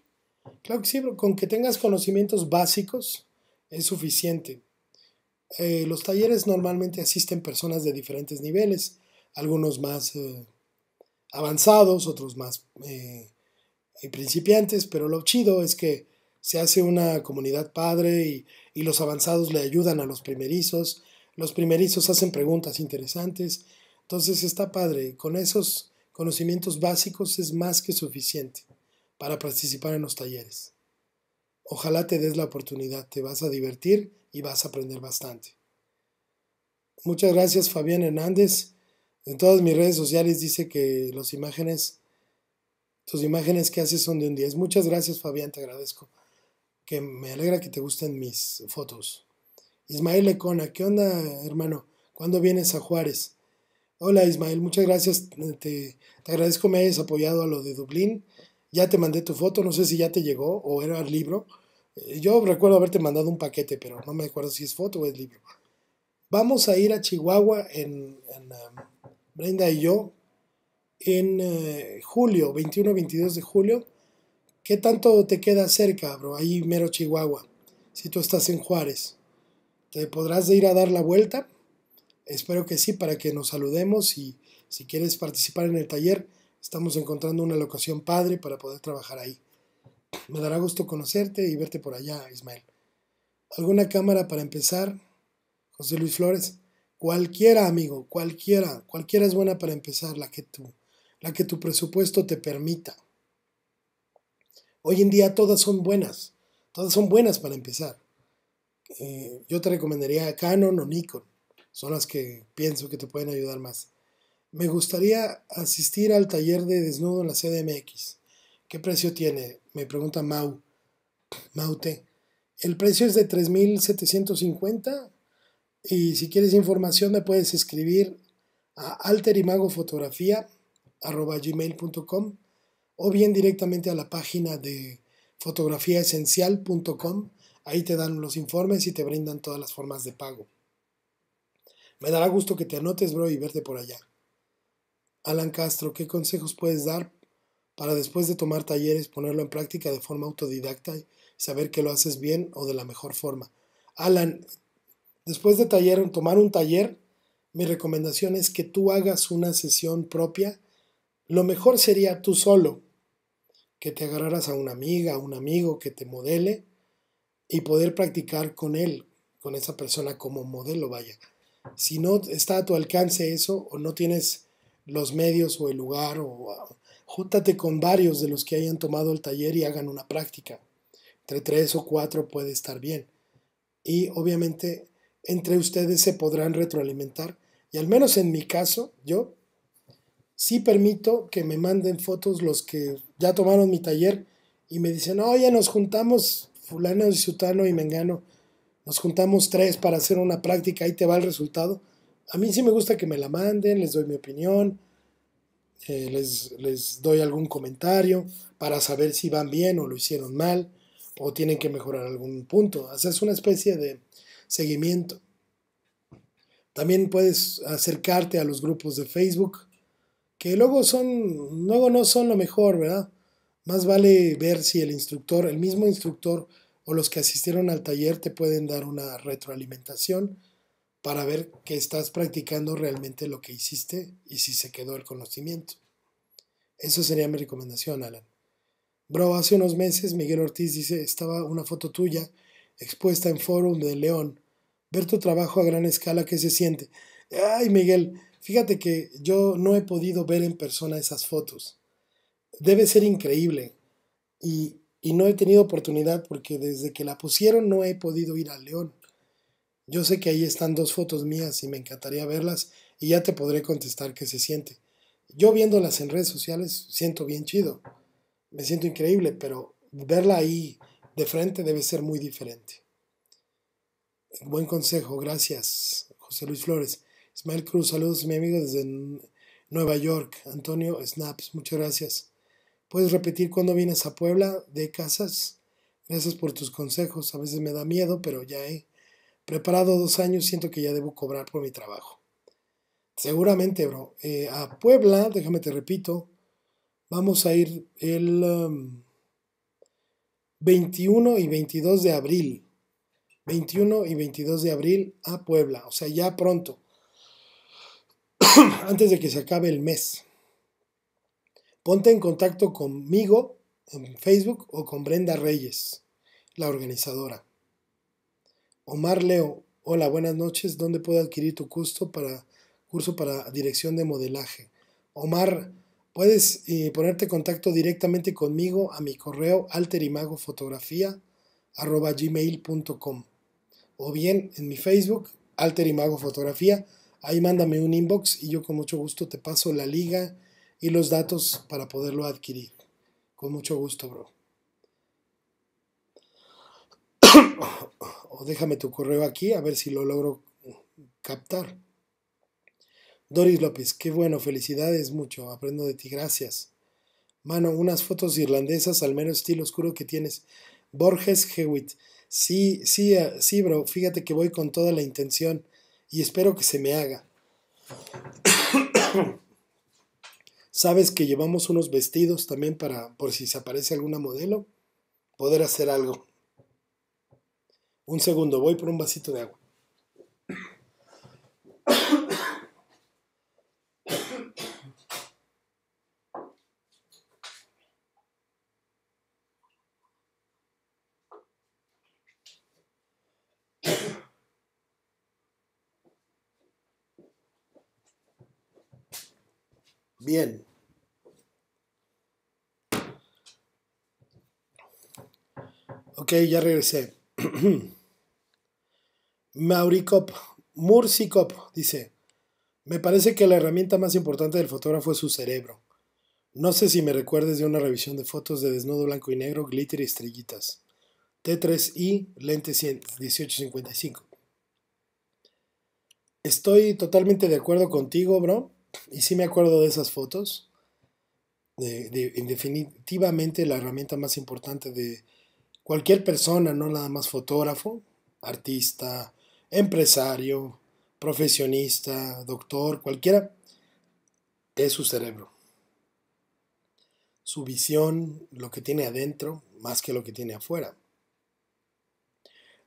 Claro que sí, con que tengas conocimientos básicos es suficiente. Eh, los talleres normalmente asisten personas de diferentes niveles, algunos más eh, avanzados, otros más eh, principiantes, pero lo chido es que se hace una comunidad padre y, y los avanzados le ayudan a los primerizos, los primerizos hacen preguntas interesantes, entonces está padre, con esos conocimientos básicos es más que suficiente para participar en los talleres. Ojalá te des la oportunidad, te vas a divertir y vas a aprender bastante. Muchas gracias Fabián Hernández. En todas mis redes sociales dice que las imágenes, tus imágenes que haces son de un 10. Muchas gracias Fabián, te agradezco. Que me alegra que te gusten mis fotos. Ismael Lecona, ¿qué onda hermano? ¿Cuándo vienes a Juárez? Hola Ismael, muchas gracias. Te, te agradezco me hayas apoyado a lo de Dublín. Ya te mandé tu foto, no sé si ya te llegó o era el libro. Eh, yo recuerdo haberte mandado un paquete, pero no me acuerdo si es foto o es libro. Vamos a ir a Chihuahua en, em, Brenda y yo en eh, julio, 21-22 de julio. ¿Qué tanto te queda cerca, bro? Ahí mero Chihuahua, si tú estás en Juárez. ¿Te podrás ir a dar la vuelta? Espero que sí, para que nos saludemos y si quieres participar en el taller, Estamos encontrando una locación padre para poder trabajar ahí. Me dará gusto conocerte y verte por allá, Ismael. ¿Alguna cámara para empezar? José Luis Flores. Cualquiera, amigo, cualquiera. Cualquiera es buena para empezar, la que tú, la que tu presupuesto te permita. Hoy en día todas son buenas. Todas son buenas para empezar. Eh, yo te recomendaría Canon o Nikon. Son las que pienso que te pueden ayudar más. Me gustaría asistir al taller de desnudo en la CDMX. ¿Qué precio tiene? Me pregunta Mau. Maute. El precio es de 3.750 y si quieres información me puedes escribir a alterimagofotografía.com o bien directamente a la página de fotografiaesencial.com. Ahí te dan los informes y te brindan todas las formas de pago. Me dará gusto que te anotes, bro, y verte por allá. Alan Castro, ¿qué consejos puedes dar para después de tomar talleres ponerlo en práctica de forma autodidacta y saber que lo haces bien o de la mejor forma? Alan, después de taller, tomar un taller, mi recomendación es que tú hagas una sesión propia. Lo mejor sería tú solo, que te agarraras a una amiga, a un amigo que te modele y poder practicar con él, con esa persona como modelo, vaya. Si no está a tu alcance eso o no tienes los medios o el lugar, o ah, júntate con varios de los que hayan tomado el taller y hagan una práctica. Entre tres o cuatro puede estar bien. Y obviamente entre ustedes se podrán retroalimentar. Y al menos en mi caso, yo sí permito que me manden fotos los que ya tomaron mi taller y me dicen, oye, nos juntamos fulano y sutano y mengano, nos juntamos tres para hacer una práctica, ahí te va el resultado a mí sí me gusta que me la manden, les doy mi opinión, eh, les, doy algún comentario para saber si van bien o lo hicieron mal o tienen que mejorar algún punto. Haces una especie de seguimiento. También puedes acercarte a los grupos de Facebook, que luego son, luego no son lo mejor, ¿verdad? Más vale ver si el instructor, el mismo instructor o los que asistieron al taller te pueden dar una retroalimentación para ver que estás practicando realmente lo que hiciste y si se quedó el conocimiento. Eso sería mi recomendación, Alan. Bro, hace unos meses Miguel Ortiz dice, estaba una foto tuya expuesta en Forum de León. Ver tu trabajo a gran escala, ¿qué se siente? Ay, Miguel, fíjate que yo no he podido ver en persona esas fotos. Debe ser increíble. Y, y no he tenido oportunidad porque desde que la pusieron no he podido ir a León. Yo sé que ahí están dos fotos mías y me encantaría verlas y ya te podré contestar qué se siente. Yo viéndolas en redes sociales siento bien chido, me siento increíble, pero verla ahí de frente debe ser muy diferente. Buen consejo, gracias, José Luis Flores. Ismael Cruz, saludos mi amigo desde Nueva York. Antonio Snaps, muchas gracias. ¿Puedes repetir cuándo vienes a Puebla de casas? Gracias por tus consejos. A veces me da miedo, pero ya he ¿eh? preparado dos años, siento que ya debo cobrar por mi trabajo. Seguramente, bro. Eh, a Puebla, déjame te repito, vamos a ir el 21 um, y 22 de abril. 21 y 22 de abril a Puebla, o sea, ya pronto, antes de que se acabe el mes. Ponte en contacto conmigo en Facebook o con Brenda Reyes, la organizadora. Omar Leo, hola, buenas noches. ¿Dónde puedo adquirir tu curso para, curso para dirección de modelaje? Omar, puedes eh, ponerte en contacto directamente conmigo a mi correo alterimagofotografía.com o bien en mi Facebook, alterimagofotografía. Ahí mándame un inbox y yo con mucho gusto te paso la liga y los datos para poderlo adquirir. Con mucho gusto, bro. o déjame tu correo aquí a ver si lo logro captar. Doris López, qué bueno, felicidades mucho, aprendo de ti, gracias. Mano, unas fotos irlandesas al menos estilo oscuro que tienes. Borges Hewitt, sí, sí, eh, sí, bro, fíjate que voy con toda la intención y espero que se me haga. Sabes que llevamos unos vestidos también para, por si se aparece alguna modelo, poder hacer algo. Un segundo, voy por un vasito de agua. Bien. Ok, ya regresé. Mauricop, Mursicop dice, me parece que la herramienta más importante del fotógrafo es su cerebro. No sé si me recuerdes de una revisión de fotos de desnudo blanco y negro, glitter y estrellitas. T3i, lente 1855. Estoy totalmente de acuerdo contigo, bro. Y sí me acuerdo de esas fotos. definitivamente la herramienta más importante de cualquier persona, no nada más fotógrafo, artista, empresario, profesionista, doctor, cualquiera, es su cerebro. Su visión, lo que tiene adentro, más que lo que tiene afuera.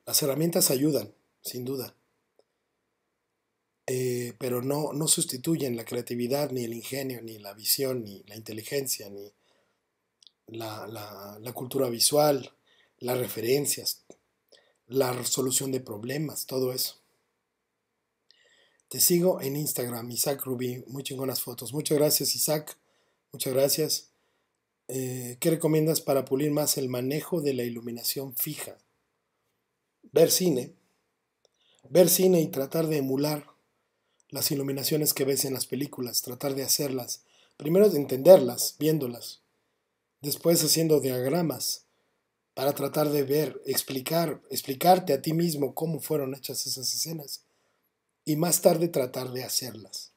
Las herramientas ayudan, sin duda, eh, pero no, no sustituyen la creatividad, ni el ingenio, ni la visión, ni la inteligencia, ni la, la cultura visual, las referencias, la resolución de problemas, todo eso. Te sigo en Instagram, Isaac Rubí, muy chingonas fotos. Muchas gracias, Isaac. Muchas gracias. Eh, ¿Qué recomiendas para pulir más el manejo de la iluminación fija? Ver cine. Ver cine y tratar de emular las iluminaciones que ves en las películas, tratar de hacerlas. Primero de entenderlas, viéndolas. Después haciendo diagramas para tratar de ver, explicar, explicarte a ti mismo cómo fueron hechas esas escenas y más tarde tratar de hacerlas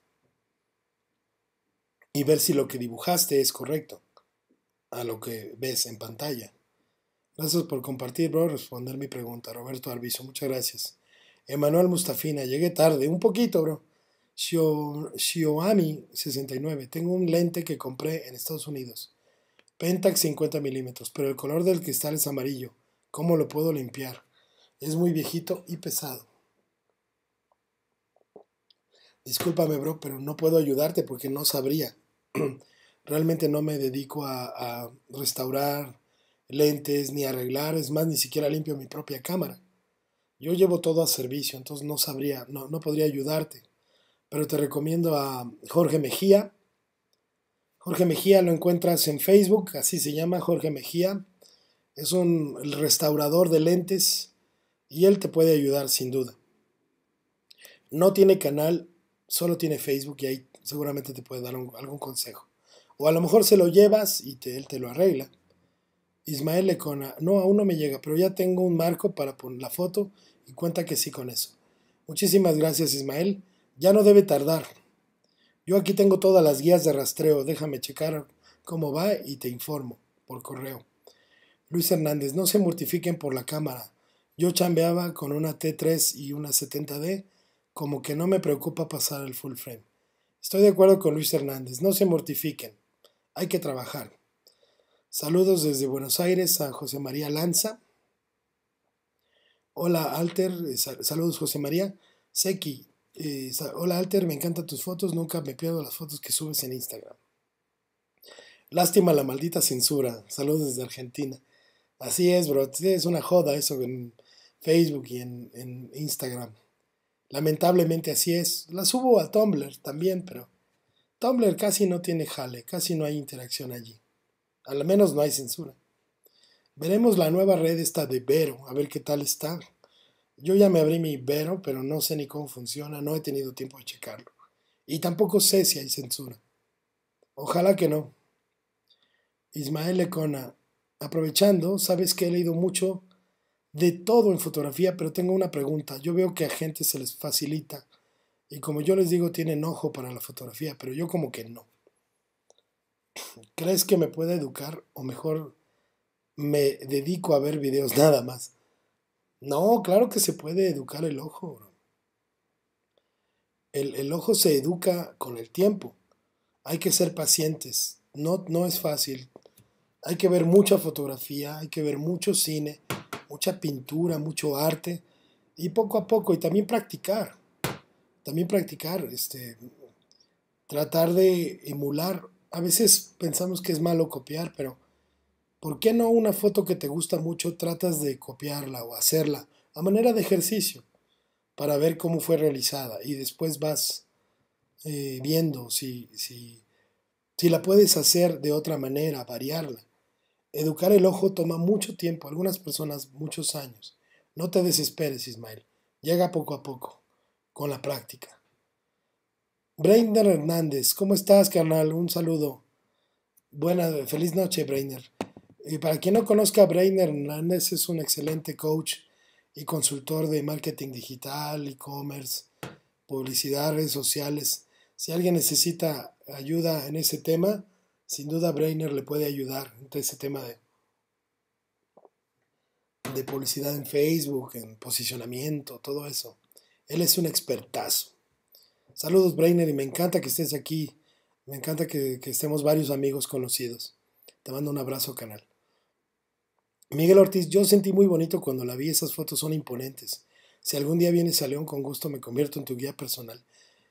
y ver si lo que dibujaste es correcto a lo que ves en pantalla. Gracias por compartir, bro, responder mi pregunta. Roberto Arbizo, muchas gracias. Emanuel Mustafina, llegué tarde, un poquito, bro. Xiaomi69, tengo un lente que compré en Estados Unidos Pentax 50 milímetros, pero el color del cristal es amarillo. ¿Cómo lo puedo limpiar? Es muy viejito y pesado. Discúlpame, bro, pero no puedo ayudarte porque no sabría. Realmente no me dedico a, restaurar lentes ni arreglar, es más, ni siquiera limpio mi propia cámara. Yo llevo todo a servicio, entonces no sabría, no, no podría ayudarte. Pero te recomiendo a Jorge Mejía Jorge Mejía lo encuentras en Facebook, así se llama Jorge Mejía. Es un restaurador de lentes y él te puede ayudar sin duda. No tiene canal, solo tiene Facebook y ahí seguramente te puede dar algún consejo. O a lo mejor se lo llevas y él te lo arregla. Ismael Lecona, no, aún no me llega, pero ya tengo un marco para poner la foto y cuenta que sí con eso. Muchísimas gracias Ismael, ya no debe tardar. Yo aquí tengo todas las guías de rastreo, déjame checar cómo va y te informo por correo. Luis Hernández, no se mortifiquen por la cámara. Yo chambeaba con una T3 y una 70D, como que no me preocupa pasar el full frame. Estoy de acuerdo con Luis Hernández, no se mortifiquen, hay que trabajar. Saludos desde Buenos Aires a José María Lanza. Hola Alter, eh, saludos José María. Seki, eh, Hola Alter, me encantan tus fotos, nunca me pierdo las fotos que subes en Instagram. Lástima la maldita censura. Saludos desde Argentina. Así es, bro. Es una joda eso en Facebook y en, en Instagram. Lamentablemente así es. La subo a Tumblr también, pero Tumblr casi no tiene jale, casi no hay interacción allí. Al menos no hay censura. Veremos la nueva red esta de Vero, a ver qué tal está. Yo ya me abrí mi Vero, pero no sé ni cómo funciona, no he tenido tiempo de checarlo. Y tampoco sé si hay censura. Ojalá que no. Ismael Lecona, aprovechando, sabes que he leído mucho de todo en fotografía, pero tengo una pregunta. Yo veo que a gente se les facilita y como yo les digo, tienen ojo para la fotografía, pero yo como que no. ¿Crees que me pueda educar o mejor me dedico a ver videos nada más? No, claro que se puede educar el ojo. El, el, ojo se educa con el tiempo. Hay que ser pacientes. No, no es fácil. Hay que ver mucha fotografía, hay que ver mucho cine, mucha pintura, mucho arte. Y poco a poco, y también practicar. También practicar, este, tratar de emular. A veces pensamos que es malo copiar, pero ¿Por qué no una foto que te gusta mucho tratas de copiarla o hacerla a manera de ejercicio para ver cómo fue realizada y después vas eh, viendo si, la puedes hacer de otra manera, variarla? Educar el ojo toma mucho tiempo, algunas personas muchos años. No te desesperes, Ismael. Llega poco a poco, con la práctica. Brainer Hernández, ¿cómo estás, carnal? Un saludo. Buena, feliz noche, Brainer. Y para quien no conozca, a Brainer Hernández es un excelente coach y consultor de marketing digital, e-commerce, publicidad, redes sociales. Si alguien necesita ayuda en ese tema, sin duda Brainer le puede ayudar en ese tema de, de publicidad en Facebook, en posicionamiento, todo eso. Él es un expertazo. Saludos Brainer y me encanta que estés aquí. Me encanta que estemos varios amigos conocidos. Te mando un abrazo, canal. Miguel Ortiz, yo sentí muy bonito cuando la vi, esas fotos son imponentes. Si algún día vienes a León, con gusto me convierto en tu guía personal.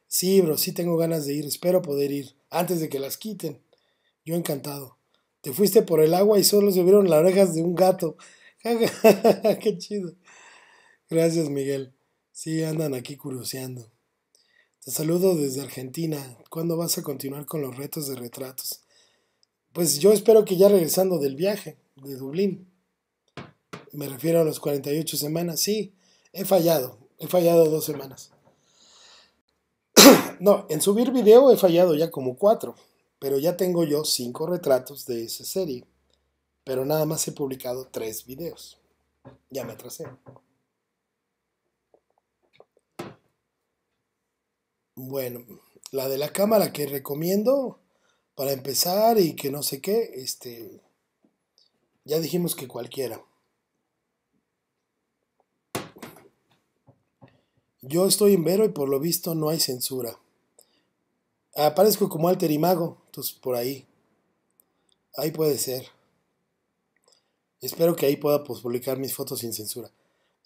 Sí, bro, sí tengo ganas de ir, espero poder ir, antes de que las quiten. Yo encantado. Te fuiste por el agua y solo se vieron las orejas de un gato. Qué chido. Gracias, Miguel. Sí, andan aquí curioseando. Te saludo desde Argentina. ¿Cuándo vas a continuar con los retos de retratos? Pues yo espero que ya regresando del viaje de Dublín me refiero a las 48 semanas, sí, he fallado, he fallado dos semanas. no, en subir video he fallado ya como cuatro, pero ya tengo yo cinco retratos de esa serie, pero nada más he publicado tres videos. Ya me atrasé. Bueno, la de la cámara que recomiendo para empezar y que no sé qué, este, ya dijimos que cualquiera. Yo estoy en Vero y por lo visto no hay censura. Aparezco como alter y mago, entonces por ahí. Ahí puede ser. Espero que ahí pueda pues, publicar mis fotos sin censura.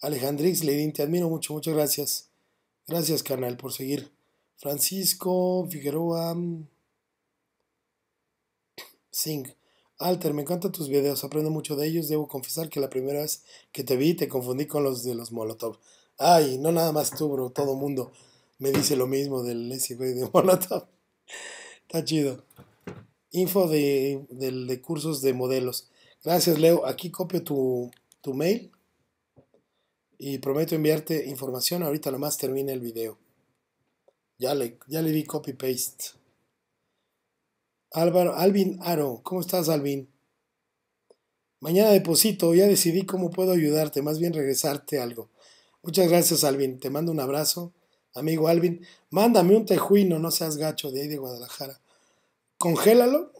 Alejandrix Ledin, te admiro mucho, muchas gracias. Gracias, canal, por seguir. Francisco Figueroa mm, Sing. Alter, me encantan tus videos, aprendo mucho de ellos. Debo confesar que la primera vez que te vi te confundí con los de los Molotov. Ay, no nada más tú, bro, todo mundo me dice lo mismo del ese de Molotov. Está chido. Info de, cursos de modelos. Gracias, Leo. Aquí copio tu, mail y prometo enviarte información ahorita nomás termina el video. Ya le, ya le di copy paste. Álvaro, Alvin Aro, ¿cómo estás, Alvin? Mañana deposito, ya decidí cómo puedo ayudarte, más bien regresarte algo. Muchas gracias, Alvin. Te mando un abrazo, amigo Alvin. Mándame un tejuino, no seas gacho, de ahí de Guadalajara. Congélalo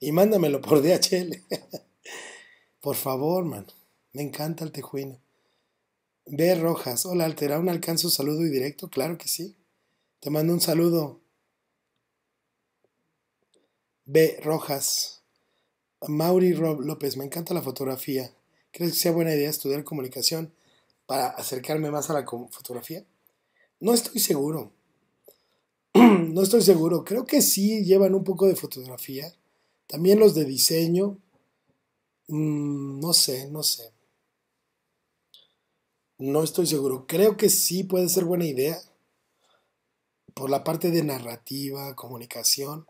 y mándamelo por DHL. por favor, man. Me encanta el tejuino. B. Rojas. Hola, ¿altera un alcanzo saludo y directo? Claro que sí. Te mando un saludo. B. Rojas. Mauri Rob López. Me encanta la fotografía. ¿Crees que sea buena idea estudiar comunicación? para acercarme más a la fotografía? No estoy seguro. no estoy seguro. Creo que sí llevan un poco de fotografía. También los de diseño. Mm, no sé, no sé. No estoy seguro. Creo que sí puede ser buena idea. Por la parte de narrativa, comunicación.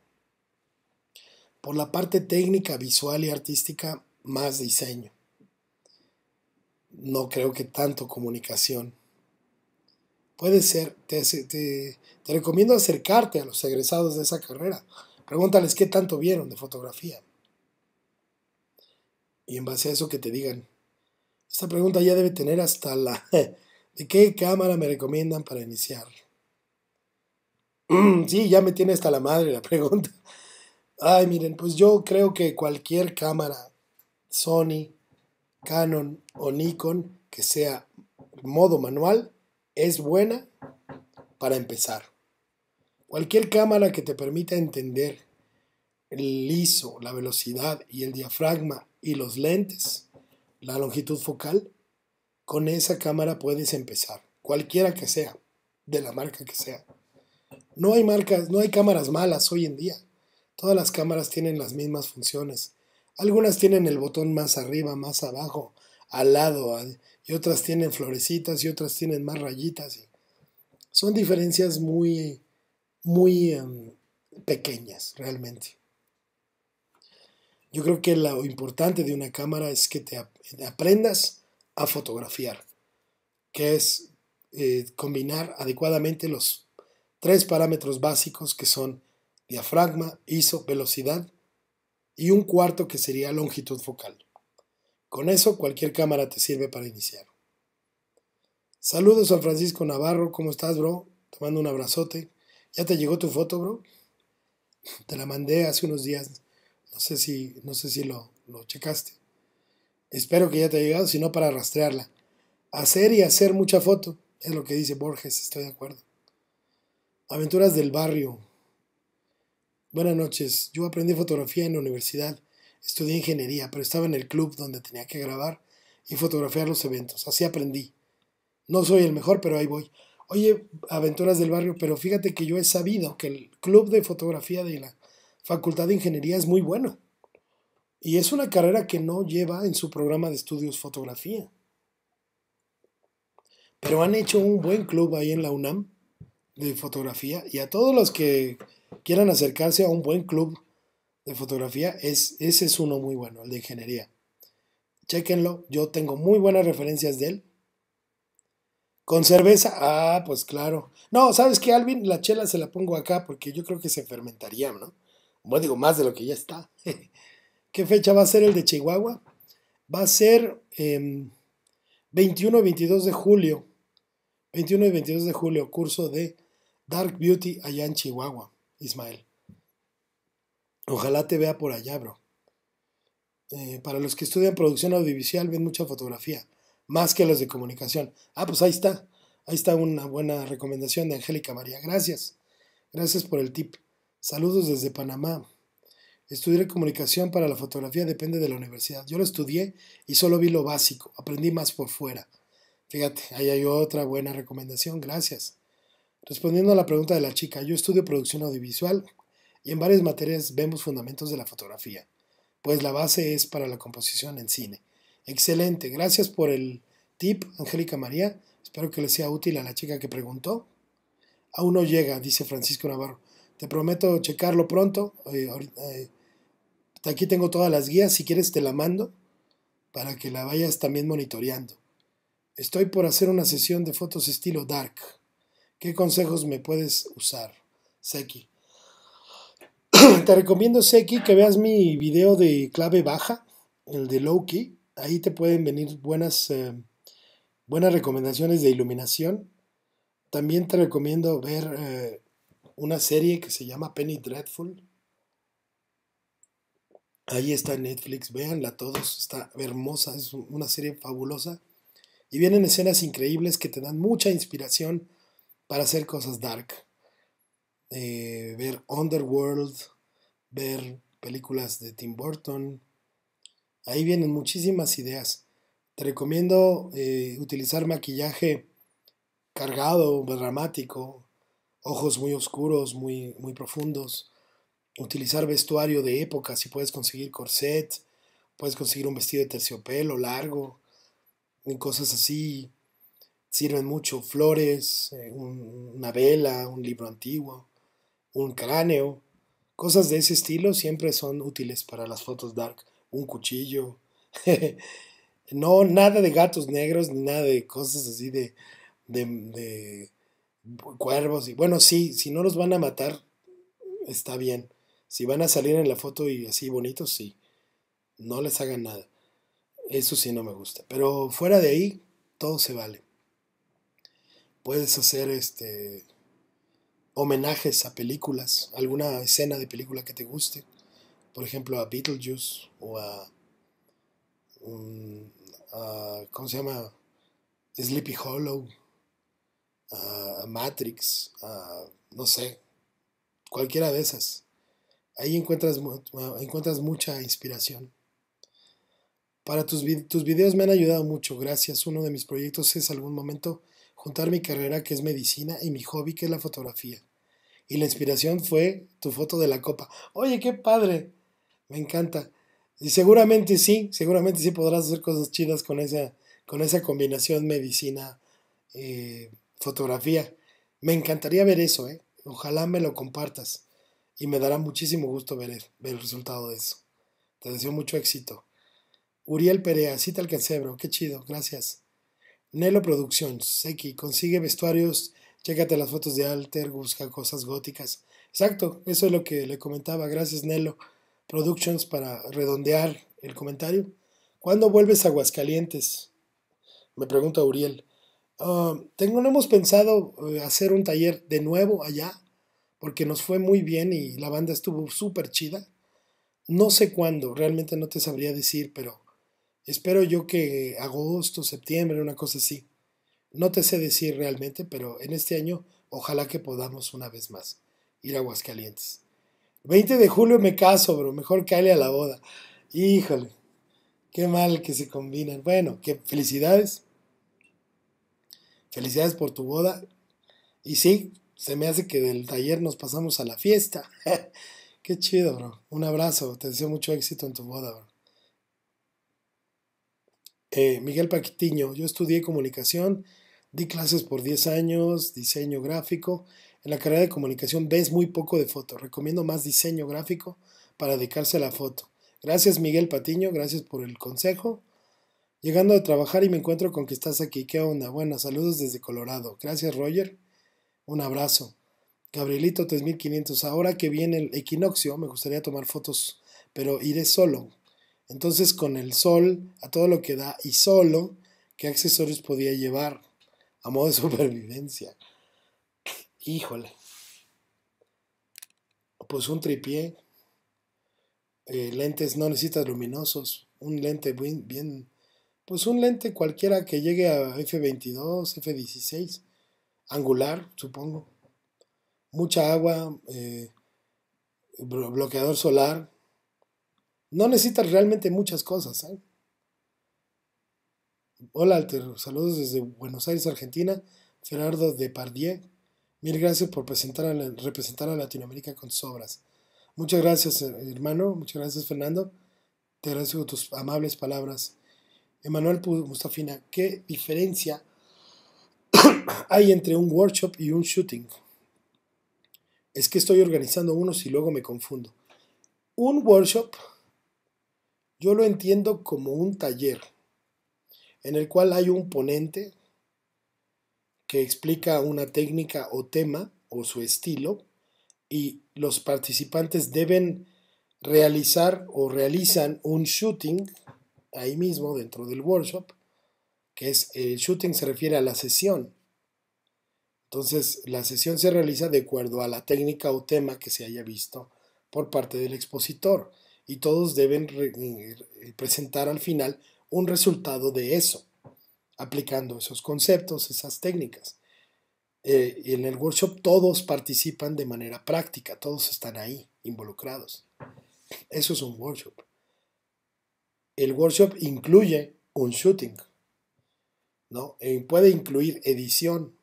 Por la parte técnica, visual y artística, más diseño no creo que tanto comunicación. Puede ser, te, recomiendo acercarte a los egresados de esa carrera. Pregúntales qué tanto vieron de fotografía. Y en base a eso que te digan, esta pregunta ya debe tener hasta la... ¿De qué cámara me recomiendan para iniciar? sí, ya me tiene hasta la madre la pregunta. Ay, miren, pues yo creo que cualquier cámara, Sony, Canon o Nikon que sea modo manual es buena para empezar. Cualquier cámara que te permita entender el ISO, la velocidad y el diafragma y los lentes, la longitud focal, con esa cámara puedes empezar, cualquiera que sea, de la marca que sea. No hay marcas, no hay cámaras malas hoy en día. Todas las cámaras tienen las mismas funciones algunas tienen el botón más arriba, más abajo, al lado, y otras tienen florecitas y otras tienen más rayitas. Son diferencias muy, muy em, pequeñas realmente. Yo creo que lo importante de una cámara es que te aprendas a fotografiar, que es eh, combinar adecuadamente los tres parámetros básicos que son diafragma, ISO, velocidad y un cuarto que sería longitud focal. Con eso cualquier cámara te sirve para iniciar. Saludos a Francisco Navarro, ¿cómo estás, bro? Te mando un abrazote. ¿Ya te llegó tu foto, bro? Te la mandé hace unos días. No sé si, no sé si lo, lo checaste. Espero que ya te haya llegado, si no para rastrearla. Hacer y hacer mucha foto, es lo que dice Borges, estoy de acuerdo. Aventuras del barrio, Buenas noches, yo aprendí fotografía en la universidad, estudié ingeniería, pero estaba en el club donde tenía que grabar y fotografiar los eventos, así aprendí. No soy el mejor, pero ahí voy. Oye, aventuras del barrio, pero fíjate que yo he sabido que el club de fotografía de la Facultad de Ingeniería es muy bueno. Y es una carrera que no lleva en su programa de estudios fotografía. Pero han hecho un buen club ahí en la UNAM de fotografía y a todos los que quieran acercarse a un buen club de fotografía, es, ese es uno muy bueno, el de ingeniería. Chequenlo, yo tengo muy buenas referencias de él. Con cerveza, ah, pues claro. No, ¿sabes qué, Alvin? La chela se la pongo acá porque yo creo que se fermentaría, ¿no? Bueno, digo, más de lo que ya está. ¿Qué fecha va a ser el de Chihuahua? Va a ser 21 em, y 22 de julio. 21 y 22 de julio, curso de Dark Beauty allá en Chihuahua. Ismael. Ojalá te vea por allá, bro. Eh, para los que estudian producción audiovisual ven mucha fotografía, más que los de comunicación. Ah, pues ahí está. Ahí está una buena recomendación de Angélica María. Gracias. Gracias por el tip. Saludos desde Panamá. Estudiar comunicación para la fotografía depende de la universidad. Yo lo estudié y solo vi lo básico. Aprendí más por fuera. Fíjate, ahí hay otra buena recomendación. Gracias. Respondiendo a la pregunta de la chica, yo estudio producción audiovisual y en varias materias vemos fundamentos de la fotografía, pues la base es para la composición en cine. Excelente, gracias por el tip, Angélica María. Espero que le sea útil a la chica que preguntó. Aún no llega, dice Francisco Navarro. Te prometo checarlo pronto. Eh, eh, aquí tengo todas las guías, si quieres te la mando para que la vayas también monitoreando. Estoy por hacer una sesión de fotos estilo dark. ¿Qué consejos me puedes usar, Seki? te recomiendo, Seki, que veas mi video de clave baja, el de low key. Ahí te pueden venir buenas, eh, buenas recomendaciones de iluminación. También te recomiendo ver eh, una serie que se llama Penny Dreadful. Ahí está en Netflix, véanla todos, está hermosa, es una serie fabulosa. Y vienen escenas increíbles que te dan mucha inspiración para hacer cosas dark. Eh, ver Underworld, ver películas de Tim Burton. Ahí vienen muchísimas ideas. Te recomiendo eh, utilizar maquillaje cargado, dramático, ojos muy oscuros, muy, muy profundos. Utilizar vestuario de época, si puedes conseguir corset, puedes conseguir un vestido de terciopelo largo, cosas así sirven mucho flores, eh, una vela, un libro antiguo, un cráneo. Cosas de ese estilo siempre son útiles para las fotos dark. Un cuchillo. no, nada de gatos negros ni nada de cosas así de, de cuervos. Y bueno, sí, si no los van a matar, está bien. Si van a salir en la foto y así bonitos, sí. No les hagan nada. Eso sí no me gusta. Pero fuera de ahí, todo se vale puedes hacer este homenajes a películas, alguna escena de película que te guste, por ejemplo a Beetlejuice o a, ¿cómo se llama? Sleepy Hollow, a, Matrix, a, no sé, cualquiera de esas. Ahí encuentras, encuentras mucha inspiración. Para tus, tus videos me han ayudado mucho, gracias. Uno de mis proyectos es algún momento juntar mi carrera que es medicina y mi hobby que es la fotografía. Y la inspiración fue tu foto de la copa. Oye, qué padre. Me encanta. Y seguramente sí, seguramente sí podrás hacer cosas chidas con esa, con esa combinación medicina, eh, fotografía. Me encantaría ver eso, ¿eh? Ojalá me lo compartas. Y me dará muchísimo gusto ver el, resultado de eso. Te deseo mucho éxito. Uriel Perea, cita el que bro. Qué chido, gracias. Nelo Productions, X, consigue vestuarios, chécate las fotos de Alter, busca cosas góticas. Exacto, eso es lo que le comentaba. Gracias, Nelo Productions, para redondear el comentario. ¿Cuándo vuelves a Aguascalientes? Me pregunta Uriel. Ah, tengo, no hemos pensado eh, hacer un taller de nuevo allá, porque nos fue muy bien y la banda estuvo súper chida. No sé cuándo, realmente no te sabría decir, pero Espero yo que agosto, septiembre, una cosa así. No te sé decir realmente, pero en este año ojalá que podamos una vez más ir a Aguascalientes. 20 de julio me caso, bro. Mejor cale a la boda. Híjole, qué mal que se combinan. Bueno, qué felicidades. Felicidades por tu boda. Y sí, se me hace que del taller nos pasamos a la fiesta. qué chido, bro. Un abrazo. Te deseo mucho éxito en tu boda, bro. Eh, Miguel Patiño, yo estudié comunicación, di clases por 10 años, diseño gráfico. En la carrera de comunicación ves muy poco de foto. Recomiendo más diseño gráfico para dedicarse a la foto. Gracias Miguel Patiño, gracias por el consejo. Llegando a trabajar y me encuentro con que estás aquí. ¿Qué onda? Buenas, saludos desde Colorado. Gracias Roger. Un abrazo. Gabrielito 3500. Ahora que viene el equinoccio, me gustaría tomar fotos, pero iré solo entonces con el sol, a todo lo que da y solo, ¿qué accesorios podía llevar a modo de supervivencia? Híjole. Pues un tripié, eh, lentes, no necesitas luminosos, un lente bien, pues un lente cualquiera que llegue a F22, F16, angular, supongo. Mucha agua, eh, bloqueador solar, no necesitas realmente muchas cosas. ¿eh? Hola, Alter. Saludos desde Buenos Aires, Argentina. Fernando de Pardier. Mil gracias por representar a Latinoamérica con tus obras. Muchas gracias, eh, hermano. Muchas gracias, Fernando. Te agradezco tus amables palabras. Emanuel Mustafina, ¿qué diferencia hay entre un workshop y un shooting? Es que estoy organizando unos y luego me confundo. Un workshop yo lo entiendo como un taller en el cual hay un ponente que explica una técnica o tema o su estilo y los participantes deben realizar o realizan un shooting ahí mismo dentro del workshop, que es el shooting se refiere a la sesión. Entonces, la sesión se realiza de acuerdo a la técnica o tema que se haya visto por parte del expositor y todos deben eh, eh, presentar al final un resultado de eso, aplicando esos conceptos, esas técnicas. Eh, y en el workshop todos participan de manera práctica, todos están ahí involucrados. Eso es un workshop. El workshop incluye un shooting, ¿no? puede incluir edición,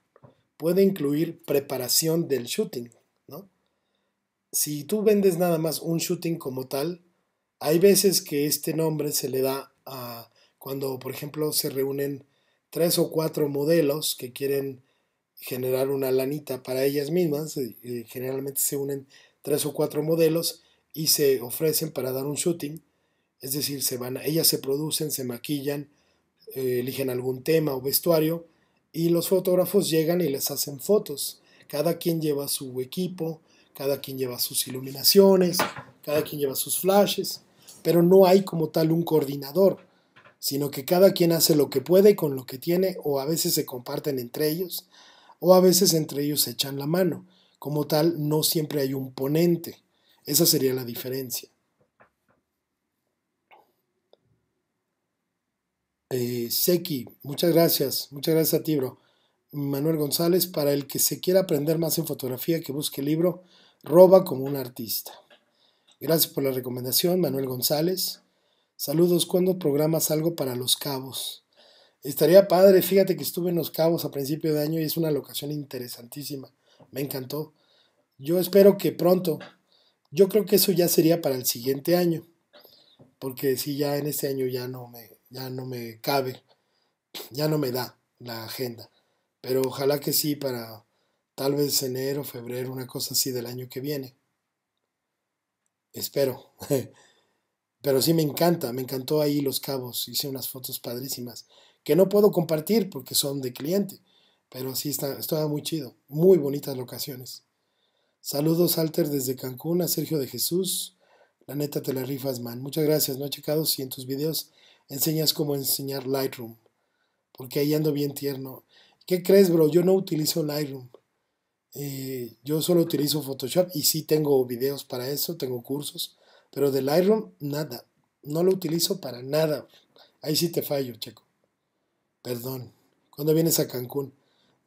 puede incluir preparación del shooting, ¿no? Si tú vendes nada más un shooting como tal, hay veces que este nombre se le da cuando, por ejemplo, se reúnen tres o cuatro modelos que quieren generar una lanita para ellas mismas. Generalmente se unen tres o cuatro modelos y se ofrecen para dar un shooting. Es decir, se van, ellas se producen, se maquillan, eh, eligen algún tema o vestuario y los fotógrafos llegan y les hacen fotos. Cada quien lleva su equipo, cada quien lleva sus iluminaciones, cada quien lleva sus flashes pero no hay como tal un coordinador, sino que cada quien hace lo que puede con lo que tiene o a veces se comparten entre ellos o a veces entre ellos se echan la mano. Como tal, no siempre hay un ponente. Esa sería la diferencia. Eh, Seki, muchas gracias, muchas gracias a ti, bro. Manuel González, para el que se quiera aprender más en fotografía, que busque el libro Roba como un artista. Gracias por la recomendación, Manuel González. Saludos, ¿cuándo programas algo para Los Cabos? Estaría padre, fíjate que estuve en Los Cabos a principio de año y es una locación interesantísima. Me encantó. Yo espero que pronto. Yo creo que eso ya sería para el siguiente año. Porque si ya en este año ya no me, ya no me cabe, ya no me da la agenda. Pero ojalá que sí para tal vez enero, febrero, una cosa así del año que viene espero. Pero sí me encanta, me encantó ahí Los Cabos, hice unas fotos padrísimas que no puedo compartir porque son de cliente, pero sí está, estaba muy chido, muy bonitas locaciones. Saludos Alter desde Cancún a Sergio de Jesús. La neta te la rifas, man. Muchas gracias. No he checado si en tus videos enseñas cómo enseñar Lightroom, porque ahí ando bien tierno. ¿Qué crees, bro? Yo no utilizo Lightroom. Eh, yo solo utilizo Photoshop y sí tengo videos para eso, tengo cursos, pero de Lightroom nada, no lo utilizo para nada. Ahí sí te fallo, checo. Perdón. Cuando vienes a Cancún?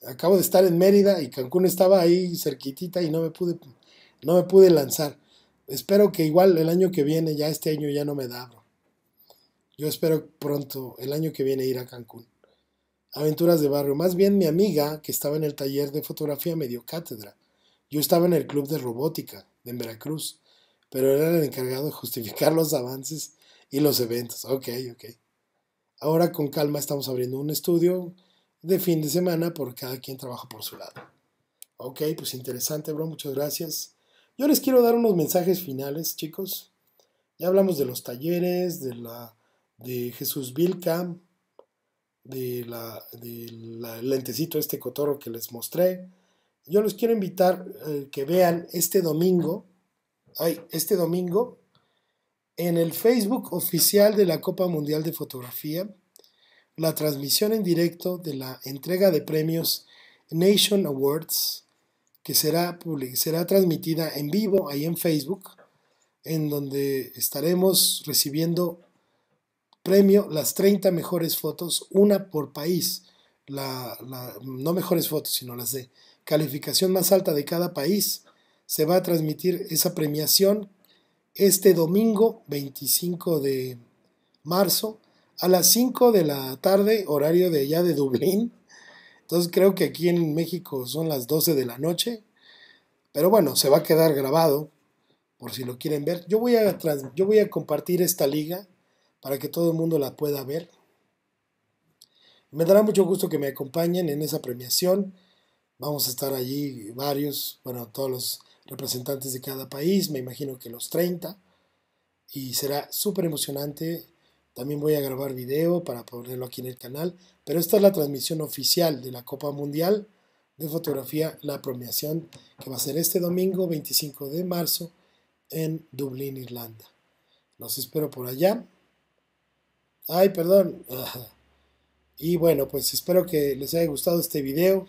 Acabo de estar en Mérida y Cancún estaba ahí cerquitita y no me pude, no me pude lanzar. Espero que igual el año que viene, ya este año ya no me da. Yo espero pronto, el año que viene, ir a Cancún aventuras de barrio. Más bien mi amiga que estaba en el taller de fotografía me dio cátedra. Yo estaba en el club de robótica de Veracruz, pero era el encargado de justificar los avances y los eventos. Ok, ok. Ahora con calma estamos abriendo un estudio de fin de semana por cada quien trabaja por su lado. Ok, pues interesante, bro, muchas gracias. Yo les quiero dar unos mensajes finales, chicos. Ya hablamos de los talleres, de la de Jesús Vilca, de la, lentecito este cotorro que les mostré. Yo los quiero invitar eh, que vean este domingo, ay, este domingo, en el Facebook oficial de la Copa Mundial de Fotografía, la transmisión en directo de la entrega de premios Nation Awards, que será, será transmitida en vivo ahí en Facebook, en donde estaremos recibiendo Premio las 30 mejores fotos, una por país. La, no mejores fotos, sino las de calificación más alta de cada país. Se va a transmitir esa premiación este domingo 25 de marzo a las 5 de la tarde, horario de allá de Dublín. Entonces creo que aquí en México son las 12 de la noche. Pero bueno, se va a quedar grabado por si lo quieren ver. Yo voy a, yo voy a compartir esta liga para que todo el mundo la pueda ver. Me dará mucho gusto que me acompañen en esa premiación. Vamos a estar allí varios, bueno, todos los representantes de cada país, me imagino que los 30. Y será súper emocionante. También voy a grabar video para ponerlo aquí en el canal. Pero esta es la transmisión oficial de la Copa Mundial de Fotografía, la premiación que va a ser este domingo 25 de marzo en Dublín, Irlanda. Los espero por allá. Ay, perdón. Y bueno, pues espero que les haya gustado este video.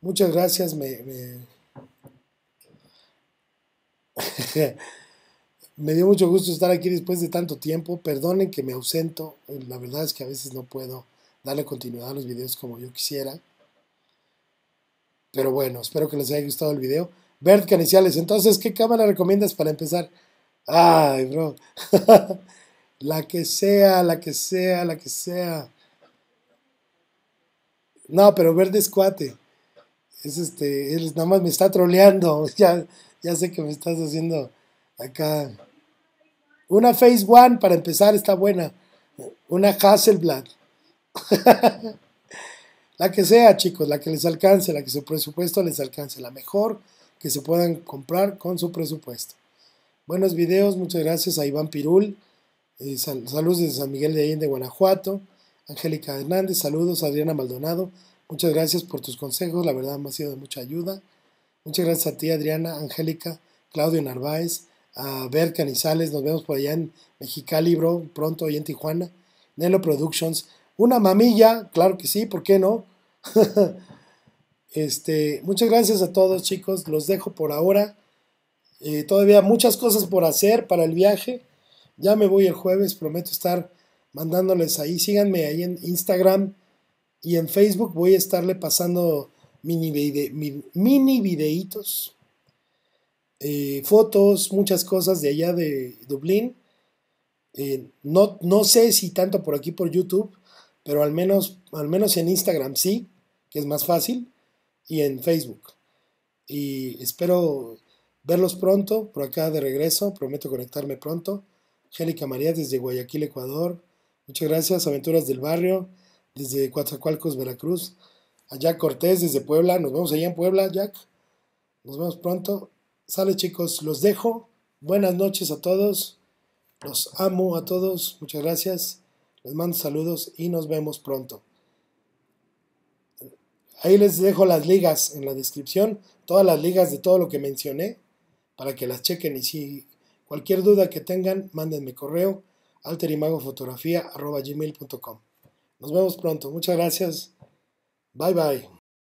Muchas gracias. Me, me... me dio mucho gusto estar aquí después de tanto tiempo. Perdonen que me ausento. La verdad es que a veces no puedo darle continuidad a los videos como yo quisiera. Pero bueno, espero que les haya gustado el video. Bert Caniciales, entonces, ¿qué cámara recomiendas para empezar? Ay, bro. La que sea, la que sea, la que sea. No, pero verde es Es este, él nada más me está troleando. Ya, ya sé que me estás haciendo acá. Una Face One para empezar está buena. Una Hasselblad. la que sea, chicos, la que les alcance, la que su presupuesto les alcance, la mejor que se puedan comprar con su presupuesto. Buenos videos, muchas gracias a Iván Pirul. Eh, saludos desde San Miguel de Allende, Guanajuato. Angélica Hernández, saludos. Adriana Maldonado, muchas gracias por tus consejos, la verdad me ha sido de mucha ayuda. Muchas gracias a ti, Adriana, Angélica, Claudio Narváez, a Ver Canizales, nos vemos por allá en Mexicali, pronto hoy en Tijuana. Nelo Productions, una mamilla, claro que sí, ¿por qué no? este, muchas gracias a todos, chicos, los dejo por ahora. Eh, todavía muchas cosas por hacer para el viaje ya me voy el jueves, prometo estar mandándoles ahí. Síganme ahí en Instagram y en Facebook. Voy a estarle pasando mini, mini videitos, eh, fotos, muchas cosas de allá de Dublín. Eh, no, no sé si tanto por aquí por YouTube, pero al menos, al menos en Instagram sí, que es más fácil, y en Facebook. Y espero verlos pronto, por acá de regreso, prometo conectarme pronto. Angélica María, desde Guayaquil, Ecuador. Muchas gracias, Aventuras del Barrio, desde Coatzacoalcos, Veracruz. A Jack Cortés desde Puebla. Nos vemos allá en Puebla, Jack. Nos vemos pronto. Sale chicos, los dejo. Buenas noches a todos. Los amo a todos. Muchas gracias. Les mando saludos y nos vemos pronto. Ahí les dejo las ligas en la descripción, todas las ligas de todo lo que mencioné, para que las chequen y si Cualquier duda que tengan, mándenme correo alterimagofotografía.com. Nos vemos pronto. Muchas gracias. Bye bye.